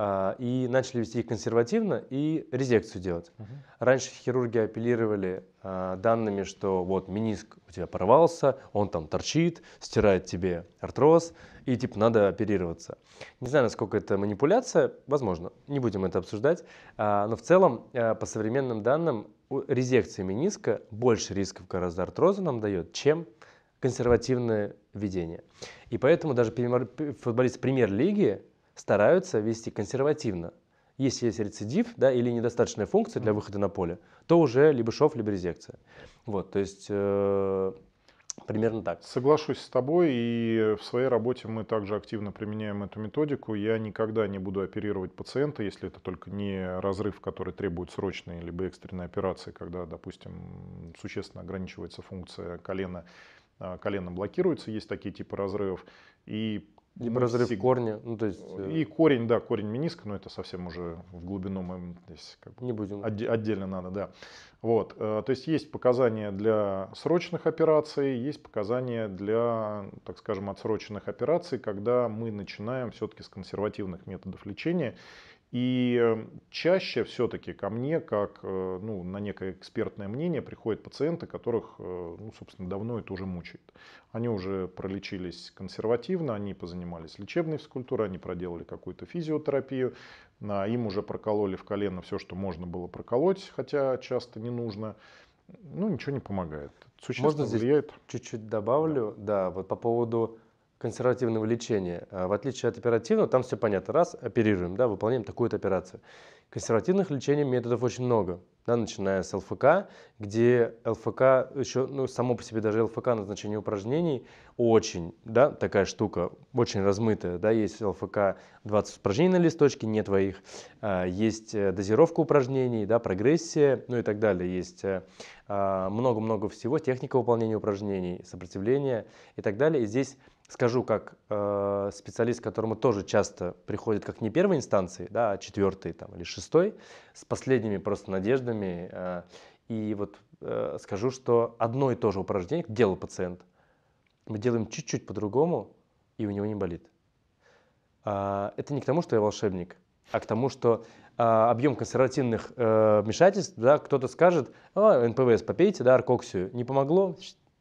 B: а, и начали вести их консервативно и резекцию делать. Угу. Раньше хирурги апеллировали а, данными, что вот мениск у тебя порвался, он там торчит, стирает тебе артроз, и типа надо оперироваться. Не знаю, насколько это манипуляция, возможно, не будем это обсуждать, а, но в целом э, по современным данным резекция мениска больше рисков гораздо артроза нам дает, чем консервативное ведение. И поэтому даже футболисты премьер-лиги стараются вести консервативно. Если есть рецидив да, или недостаточная функция для выхода на поле, то уже либо шов,
A: либо резекция. Вот, то есть э, Примерно так. Соглашусь с тобой, и в своей работе мы также активно применяем эту методику. Я никогда не буду оперировать пациента, если это только не разрыв, который требует срочной либо экстренной операции, когда, допустим, существенно ограничивается функция колена, а, колено блокируется, есть такие типы разрывов. И либо мы ну, разрыв всег... корня. Ну, то есть, и э, корень, да, корень мениска, но это совсем уже в глубину мы здесь как бы не будем. От, отдельно надо, да. Вот, э, то есть есть показания для срочных операций, есть показания для, так скажем, отсроченных операций, когда мы начинаем все-таки с консервативных методов лечения и эм, чаще все-таки ко мне, как э, ну, на некое экспертное мнение, приходят пациенты, которых, э, ну, собственно, давно это уже мучает. Они уже пролечились консервативно, они позанимались лечебной физкультурой, они проделали какую-то физиотерапию, а им уже прокололи в колено все, что можно было проколоть, хотя часто не нужно. Ну, ничего не помогает. Существенно Можно здесь влияет. чуть-чуть добавлю? Да. да, вот по
B: поводу консервативного лечения. А в отличие от оперативного, там все понятно. Раз, оперируем, да, выполняем такую-то операцию. Консервативных лечений методов очень много. Да, начиная с ЛФК, где ЛФК, еще, ну, само по себе даже ЛФК назначение упражнений очень, да, такая штука, очень размытая. Да, есть ЛФК 20 упражнений на листочке, не твоих. А, есть э, дозировка упражнений, да, прогрессия, ну и так далее. Есть э, а, много-много всего, техника выполнения упражнений, сопротивление и так далее. И здесь скажу как э, специалист, которому тоже часто приходит как не первой инстанции, да, а четвертой там, или шестой, с последними просто надеждами. Э, и вот э, скажу, что одно и то же упражнение делал пациент. Мы делаем чуть-чуть по-другому, и у него не болит. Э, это не к тому, что я волшебник, а к тому, что а, объем консервативных э, вмешательств, да, кто-то скажет, а, НПВС попейте, да, аркоксию, не помогло,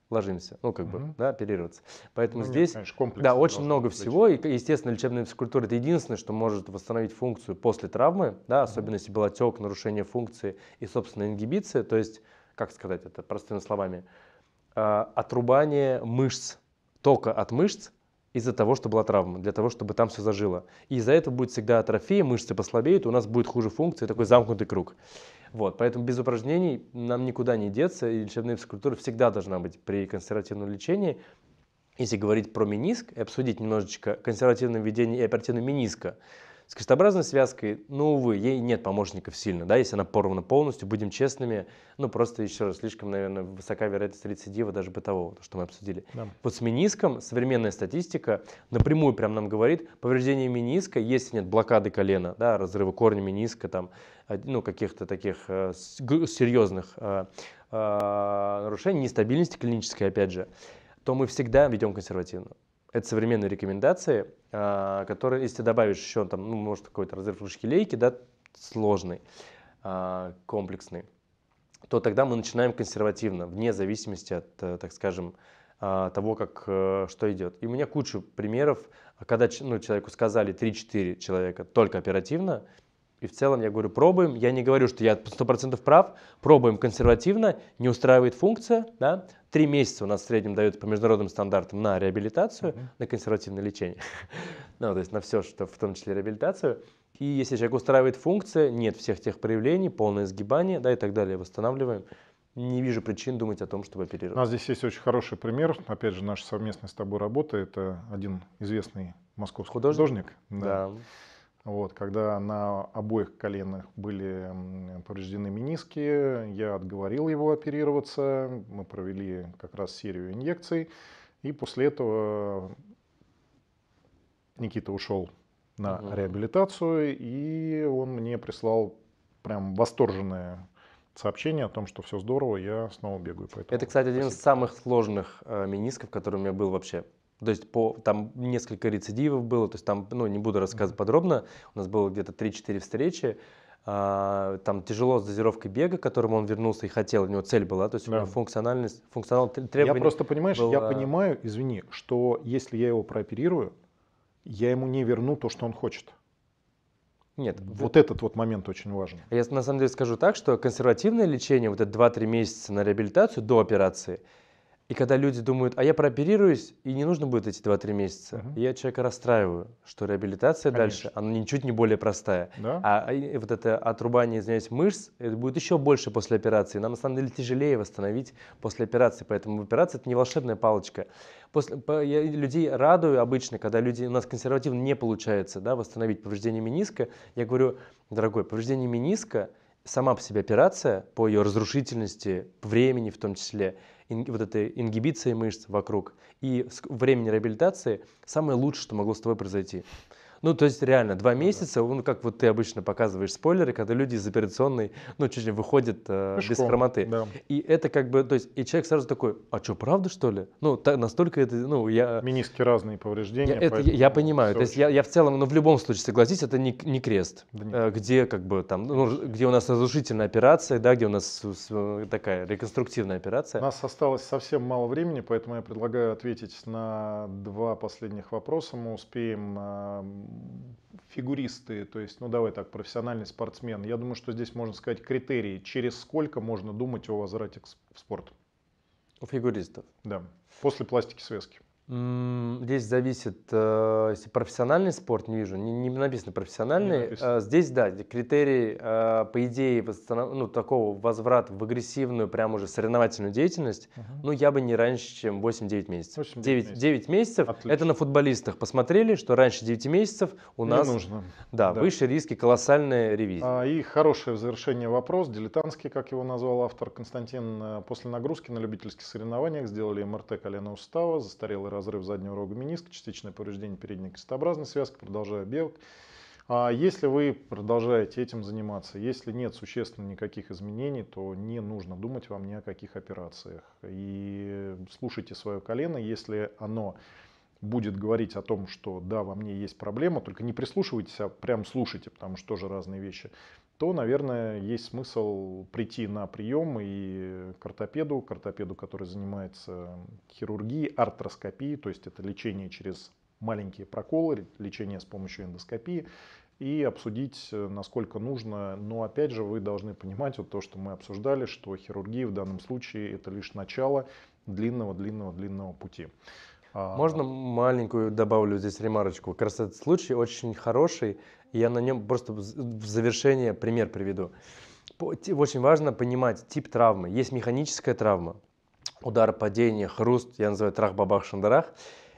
B: ложимся, ну как угу. бы, да, оперироваться. Поэтому ну, здесь, нет, конечно, да, очень много быть. всего, и, естественно, лечебная физкультура это единственное, что может восстановить функцию после травмы, да, особенно угу. если был отек, нарушение функции и, собственно, ингибиция, то есть, как сказать это простыми словами, э, отрубание мышц, тока от мышц из-за того, что была травма, для того, чтобы там все зажило. И из-за этого будет всегда атрофия, мышцы послабеют, у нас будет хуже функции, такой замкнутый круг. Вот, поэтому без упражнений нам никуда не деться, и лечебная физкультура всегда должна быть при консервативном лечении. Если говорить про миниск. и обсудить немножечко консервативное введение и оперативное миниска с крестообразной связкой, ну, увы, ей нет помощников сильно, да, если она порвана полностью, будем честными, ну, просто еще раз, слишком, наверное, высока вероятность рецидива даже бытового, то, что мы обсудили. Да. Вот с миниском современная статистика напрямую прям нам говорит, повреждение мениска, если нет блокады колена, да, разрыва корня миниска там, ну, каких-то таких э, серьезных э, э, нарушений, нестабильности клинической, опять же, то мы всегда ведем консервативно. Это современные рекомендации, которые, если ты добавишь еще, там, ну, может, какой-то разрыв лейки, да, сложный, комплексный, то тогда мы начинаем консервативно, вне зависимости от, так скажем, того, как, что идет. И у меня куча примеров, когда ну, человеку сказали 3-4 человека только оперативно, и в целом я говорю, пробуем. Я не говорю, что я 100% прав. Пробуем консервативно, не устраивает функция. Да? Три месяца у нас в среднем дают по международным стандартам на реабилитацию, mm-hmm. на консервативное лечение. *laughs* ну, то есть на все, что в том числе реабилитацию. И если человек устраивает функция, нет всех тех проявлений, полное сгибание да, и так далее, восстанавливаем.
A: Не вижу причин думать о том, чтобы оперировать. У нас здесь есть очень хороший пример. Опять же, наша совместная с тобой работа. Это один известный московский художник. художник да. да вот, когда на обоих коленах были повреждены мениски, я отговорил его оперироваться, мы провели как раз серию инъекций, и после этого Никита ушел на угу. реабилитацию, и он мне прислал прям восторженное сообщение о том, что все здорово, я снова бегаю. Поэтому
B: Это, кстати, один из самых сложных э, менисков, который у меня был вообще. То есть по, там несколько рецидивов было, то есть там, ну, не буду рассказывать подробно, у нас было где-то 3-4 встречи, а, там тяжело с дозировкой бега, к которому он вернулся и хотел, у него цель была, то есть да. у него функциональность, функционал требования. Я просто, понимаешь, была... я
A: понимаю, извини, что если я его прооперирую, я ему не верну то, что он хочет. Нет. Вот вы... этот вот момент очень важен.
B: Я на самом деле скажу так, что консервативное лечение, вот это 2-3 месяца на реабилитацию до операции – и когда люди думают, а я прооперируюсь, и не нужно будет эти 2-3 месяца, угу. я человека расстраиваю, что реабилитация Конечно. дальше, она ничуть не более простая. Да? А, а вот это отрубание, извиняюсь, мышц, это будет еще больше после операции. Нам на самом деле тяжелее восстановить после операции, поэтому операция это не волшебная палочка. После, по, я людей радую обычно, когда люди, у нас консервативно не получается да, восстановить повреждение мениска. Я говорю, дорогой, повреждение мениска, сама по себе операция, по ее разрушительности, времени в том числе – вот этой ингибиции мышц вокруг. И времени реабилитации самое лучшее, что могло с тобой произойти. Ну, то есть реально, два ну месяца, ну, как вот ты обычно показываешь спойлеры, когда люди из операционной, ну, чуть ли выходят э, без хромоты. Да. И это как бы, то есть, и человек сразу такой, а что, правда, что ли? Ну, так, настолько это, ну, я... Миниски
A: разные повреждения. Я, это, я, понимаю, то есть
B: очень... я, я в целом, ну, в любом случае, согласись, это не, не крест, да Э, где как бы там, ну, где у нас разрушительная операция, да, где у нас такая
A: реконструктивная операция. У нас осталось совсем мало времени, поэтому я предлагаю ответить на два последних вопроса. Мы успеем э, фигуристы, то есть, ну давай так, профессиональный спортсмен, я думаю, что здесь можно сказать критерии, через сколько можно думать о возврате в спорт. У фигуристов? Да, после пластики связки.
B: Здесь зависит, э, если профессиональный спорт, не вижу, не, не написано профессиональный. Не э, написано. Здесь, да, критерии э, по идее, ну, такого возврат в агрессивную, прям уже соревновательную деятельность, угу. ну, я бы не раньше, чем 8-9 месяцев. 8 9, месяцев. 9 месяцев это на футболистах посмотрели, что раньше 9 месяцев у не нас... нужно. Да, да, выше риски, колоссальная ревизия.
A: А, и хорошее в завершение вопрос, дилетантский, как его назвал автор Константин, после нагрузки на любительских соревнованиях сделали МРТ колена устава, застарелый разрыв заднего рога мениска, частичное повреждение передней крестообразной связки, продолжаю белок. А если вы продолжаете этим заниматься, если нет существенно никаких изменений, то не нужно думать вам ни о каких операциях. И слушайте свое колено, если оно будет говорить о том, что да, во мне есть проблема, только не прислушивайтесь, а прям слушайте, потому что тоже разные вещи то, наверное, есть смысл прийти на прием и к ортопеду, к ортопеду, который занимается хирургией, артроскопией, то есть это лечение через маленькие проколы, лечение с помощью эндоскопии, и обсудить, э, насколько нужно. Но опять же, вы должны понимать вот то, что мы обсуждали, что хирургия в данном случае это лишь начало длинного-длинного-длинного пути. А Можно
B: маленькую добавлю здесь ремарочку? Как раз этот случай очень хороший я на нем просто в завершение пример приведу. Очень важно понимать тип травмы. Есть механическая травма, удар, падение, хруст, я называю трах, бабах, шандарах,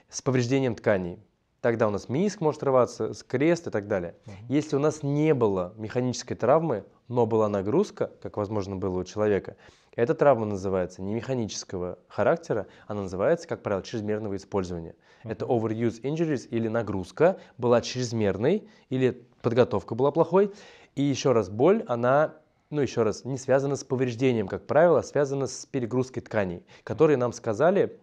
B: с повреждением тканей. Тогда у нас миниск может рваться, крест и так далее. Угу. Если у нас не было механической травмы, но была нагрузка, как возможно было у человека, эта травма называется не механического характера, она называется, как правило, чрезмерного использования. Это overuse injuries или нагрузка была чрезмерной, или подготовка была плохой. И еще раз, боль, она ну, еще раз, не связана с повреждением, как правило, а связано с перегрузкой тканей, которые нам сказали,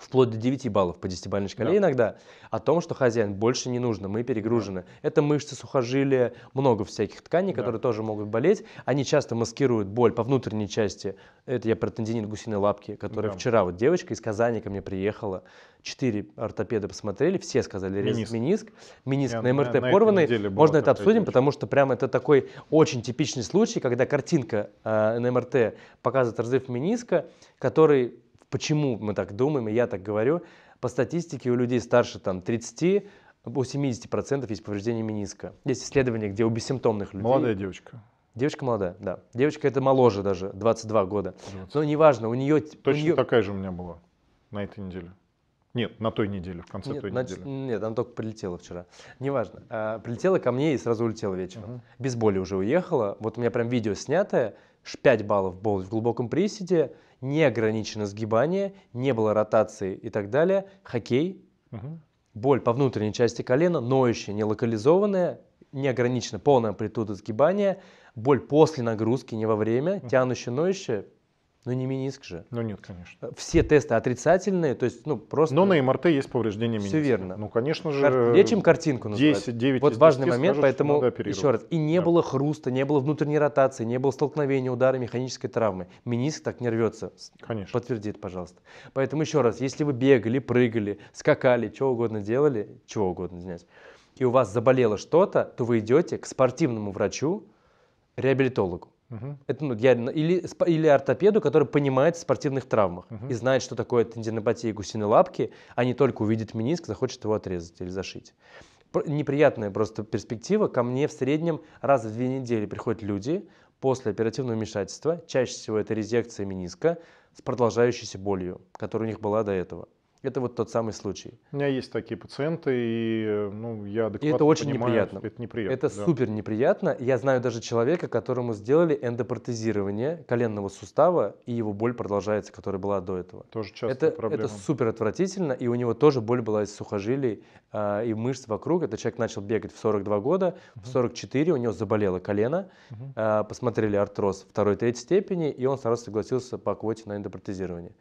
B: вплоть до 9 баллов по 10-бальной шкале да. иногда, о том, что хозяин больше не нужно, мы перегружены. Да. Это мышцы, сухожилия, много всяких тканей, да. которые тоже могут болеть. Они часто маскируют боль по внутренней части. Это я про тендинит гусиной лапки, которая да. вчера вот девочка из Казани ко мне приехала. Четыре ортопеда посмотрели, все сказали резать миниск, миниск мениск я, на МРТ на, порванный. На Можно это обсудим, потому что прямо это такой очень типичный случай, когда картинка э, на МРТ показывает разрыв миниска, который Почему мы так думаем, и я так говорю? По статистике у людей старше там, 30 у 70% есть повреждение мениска. Есть исследование, где у бессимптомных людей... Молодая девочка. Девочка молодая, да. Девочка это моложе даже, 22 года. 20. Но неважно, у нее... Точно у нее... такая же у меня была на этой неделе. Нет, на той неделе, в конце нет, той на, недели. Нет, она только прилетела вчера. Неважно. А, прилетела ко мне и сразу улетела вечером. Угу. Без боли уже уехала. Вот у меня прям видео снятое. 5 баллов был в глубоком приседе не ограничено сгибание, не было ротации и так далее. Хоккей, угу. боль по внутренней части колена, ноющая, не локализованная, не ограничена полная амплитуда сгибания, боль после нагрузки, не во время, тянущая, ноющая, но ну, не мениск же. Ну нет, конечно. Э, все тесты отрицательные, то есть, ну просто... Но на МРТ есть повреждение мениска. Все верно. Ну, конечно же... Кар... Лечим картинку, называют. 10, 9 Вот важный момент, скажут, поэтому еще раз. И не да. было хруста, не было внутренней ротации, не было столкновения, удара, механической травмы. Мениск так не рвется. Конечно. Подтвердит, пожалуйста. Поэтому еще раз, если вы бегали, прыгали, скакали, чего угодно делали, чего угодно, извиняюсь, и у вас заболело что-то, то вы идете к спортивному врачу, реабилитологу. Угу. Это, ну, я, или, или ортопеду, который понимает в спортивных травмах угу. и знает, что такое тендинопатия гусиные лапки, а не только увидит миниск, захочет его отрезать или зашить. Неприятная просто перспектива. Ко мне в среднем раз в две недели приходят люди после оперативного вмешательства, чаще всего это резекция миниска с продолжающейся болью, которая у них была до этого. Это вот тот самый случай.
A: У меня есть такие пациенты, и э, ну, я адекватно и это очень понимаю, неприятно. это неприятно. Это да. супер
B: неприятно. Я знаю даже человека, которому сделали эндопротезирование коленного сустава, и его боль продолжается, которая была до этого. Тоже часто это, проблема. Это супер отвратительно, и у него тоже боль была из сухожилий э, и мышц вокруг. Этот человек начал бегать в 42 года, угу. в 44 у него заболело колено, угу. э, посмотрели артроз второй-третьей степени, и он сразу согласился по квоте на эндопротезирование.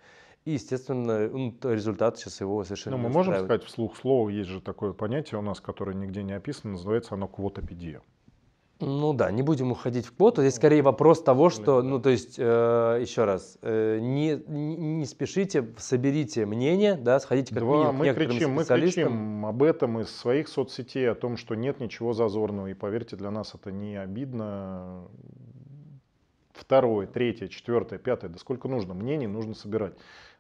B: И, естественно, ну, результат сейчас его совершенно Но ну, мы можем сказать
A: вслух слово, есть же такое понятие у нас, которое нигде не описано, называется оно квотопедия.
B: Ну да, не будем уходить в квоту. Здесь скорее вопрос того, что, ну то есть, э, еще раз, э, не, не спешите, соберите мнение, да, сходите как Два, минимум к мы некоторым кричим, специалистам. Мы
A: кричим об этом из своих соцсетей, о том, что нет ничего зазорного. И поверьте, для нас это не обидно. Второе, третье, четвертое, пятое, да сколько нужно, мнений нужно собирать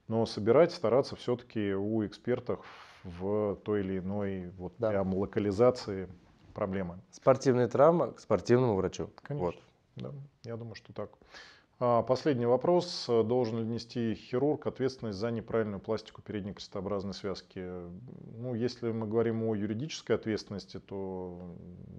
A: но собирать, стараться все-таки у экспертов в той или иной вот да. прям локализации проблемы. Спортивная травма к спортивному врачу. Конечно. Вот. Да, я думаю, что так. А, последний вопрос. Э, должен ли нести хирург ответственность за неправильную пластику передней крестообразной связки? Ну, если мы говорим о юридической ответственности, то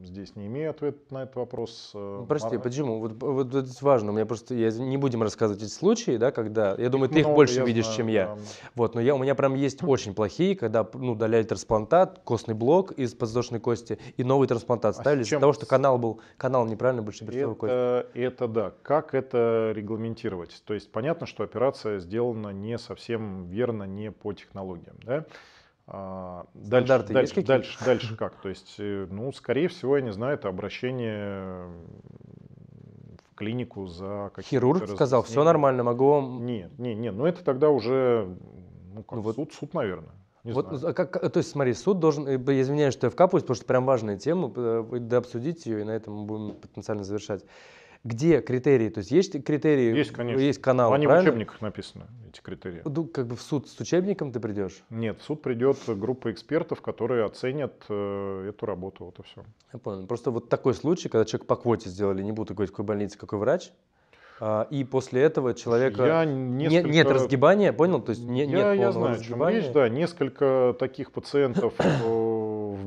A: здесь не имею ответа на этот вопрос. Э, ну, прости, Мар...
B: почему? Вот, вот это важно. У меня просто я не будем рассказывать эти случаи, да, когда. Я думаю, их ты их ну, больше видишь, знаю, чем да. я. Вот, но я у меня прям есть очень плохие, когда ну удаляли трансплантат, костный блок из подвздошной кости и новый трансплантат а ставили из-за того, что канал был канал неправильно больше кости.
A: Это да. Как это регламентировать. То есть понятно, что операция сделана не совсем верно, не по технологиям. Да? А, дальше, дальше, дальше, дальше как? То есть, э, ну, скорее всего, я не знаю, это обращение в клинику за какие-то Хирург сказал, все нормально, могу вам... Нет, нет, нет, ну это тогда уже, ну как, ну, вот... суд, суд, наверное. Не вот, знаю. Как,
B: то есть, смотри, суд должен, э, извиняюсь, что я вкапываюсь, потому что прям важная тема, э, да обсудить ее, и на этом мы будем потенциально завершать где критерии, то есть есть критерии, есть, конечно. есть каналы, Они правильно? в
A: учебниках написаны, эти критерии. Ну, как бы в суд с
B: учебником ты придешь?
A: Нет, в суд придет группа экспертов, которые оценят э, эту работу, вот и все. Я понял.
B: Просто вот такой случай, когда человек по квоте сделали, не буду говорить, какой больнице, какой врач, а, и после этого человека я несколько... нет, нет разгибания,
A: понял? То есть не, я, нет я знаю, разгибания. Речь, да, несколько таких пациентов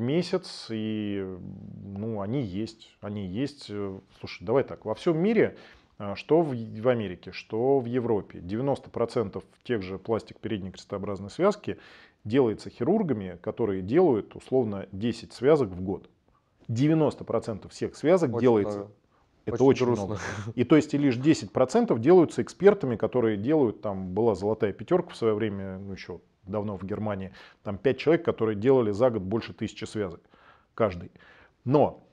A: месяц, и ну, они есть. Они есть. Слушай, давай так, во всем мире, а, что в, в Америке, что в Европе, 90% тех же пластик передней крестообразной связки делается хирургами, которые делают условно 10 связок в год. 90% всех связок очень делается... Много.
B: Это очень, очень много. И
A: то есть и лишь 10% делаются экспертами, которые делают, там была золотая пятерка в свое время, ну еще давно в Германии, там 5 человек, которые делали за год больше тысячи связок каждый. Но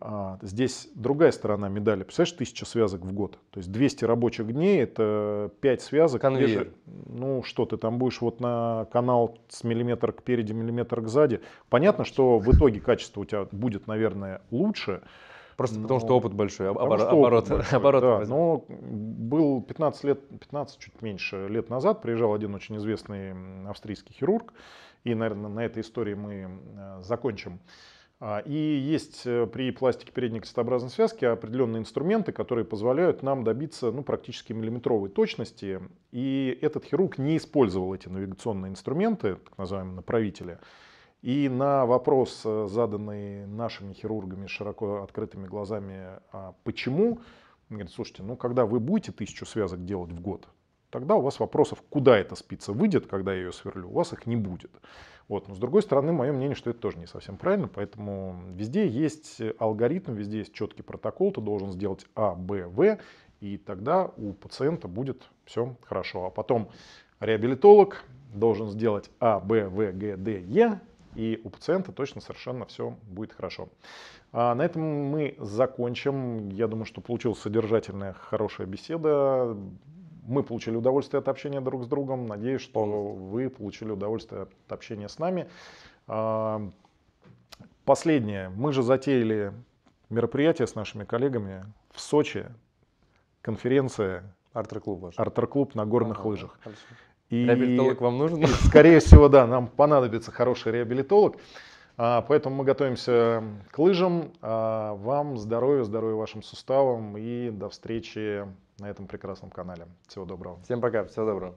A: а, здесь другая сторона медали. Представляешь, тысяча связок в год. То есть 200 рабочих дней, это 5 связок. Конвейер. Же, ну что, ты там будешь вот на канал с миллиметр кпереди, миллиметр кзади. Понятно, что в итоге качество у тебя будет, наверное, лучше, Просто но... потому что ну, опыт большой, обор... потому, что оборот. большой, оборот да, но ну, был 15 лет, 15 чуть меньше лет назад, приезжал один очень известный австрийский хирург, и, наверное, на этой истории мы э, закончим. А, и есть э, при пластике передней крестообразной связки определенные инструменты, которые позволяют нам добиться ну, практически миллиметровой точности. И этот хирург не использовал эти навигационные инструменты, так называемые направители. И на вопрос, э, заданный нашими хирургами широко открытыми глазами, а почему, говорит, слушайте, ну когда вы будете тысячу связок делать в год, тогда у вас вопросов, куда эта спица выйдет, когда я ее сверлю, у вас их не будет. Вот. Но с другой стороны, мое мнение, что это тоже не совсем правильно, поэтому везде есть алгоритм, везде есть четкий протокол, ты должен сделать А, Б, В, и тогда у пациента будет все хорошо. А потом реабилитолог должен сделать А, Б, В, Г, Д, Е, и у пациента точно совершенно все будет хорошо. А на этом мы закончим. Я думаю, что получилась содержательная, хорошая беседа. Мы получили удовольствие от общения друг с другом. Надеюсь, что вы получили удовольствие от общения с нами. А, последнее. Мы же затеяли мероприятие с нашими коллегами в Сочи. Конференция Артер-клуб Артер-клуб на горных ага, лыжах. Хорошо. И, реабилитолог вам нужен? скорее всего, да, нам понадобится хороший реабилитолог. А, поэтому мы готовимся к лыжам. А, вам здоровья, здоровья вашим суставам и до встречи на этом прекрасном канале. Всего доброго. Всем пока, всего доброго.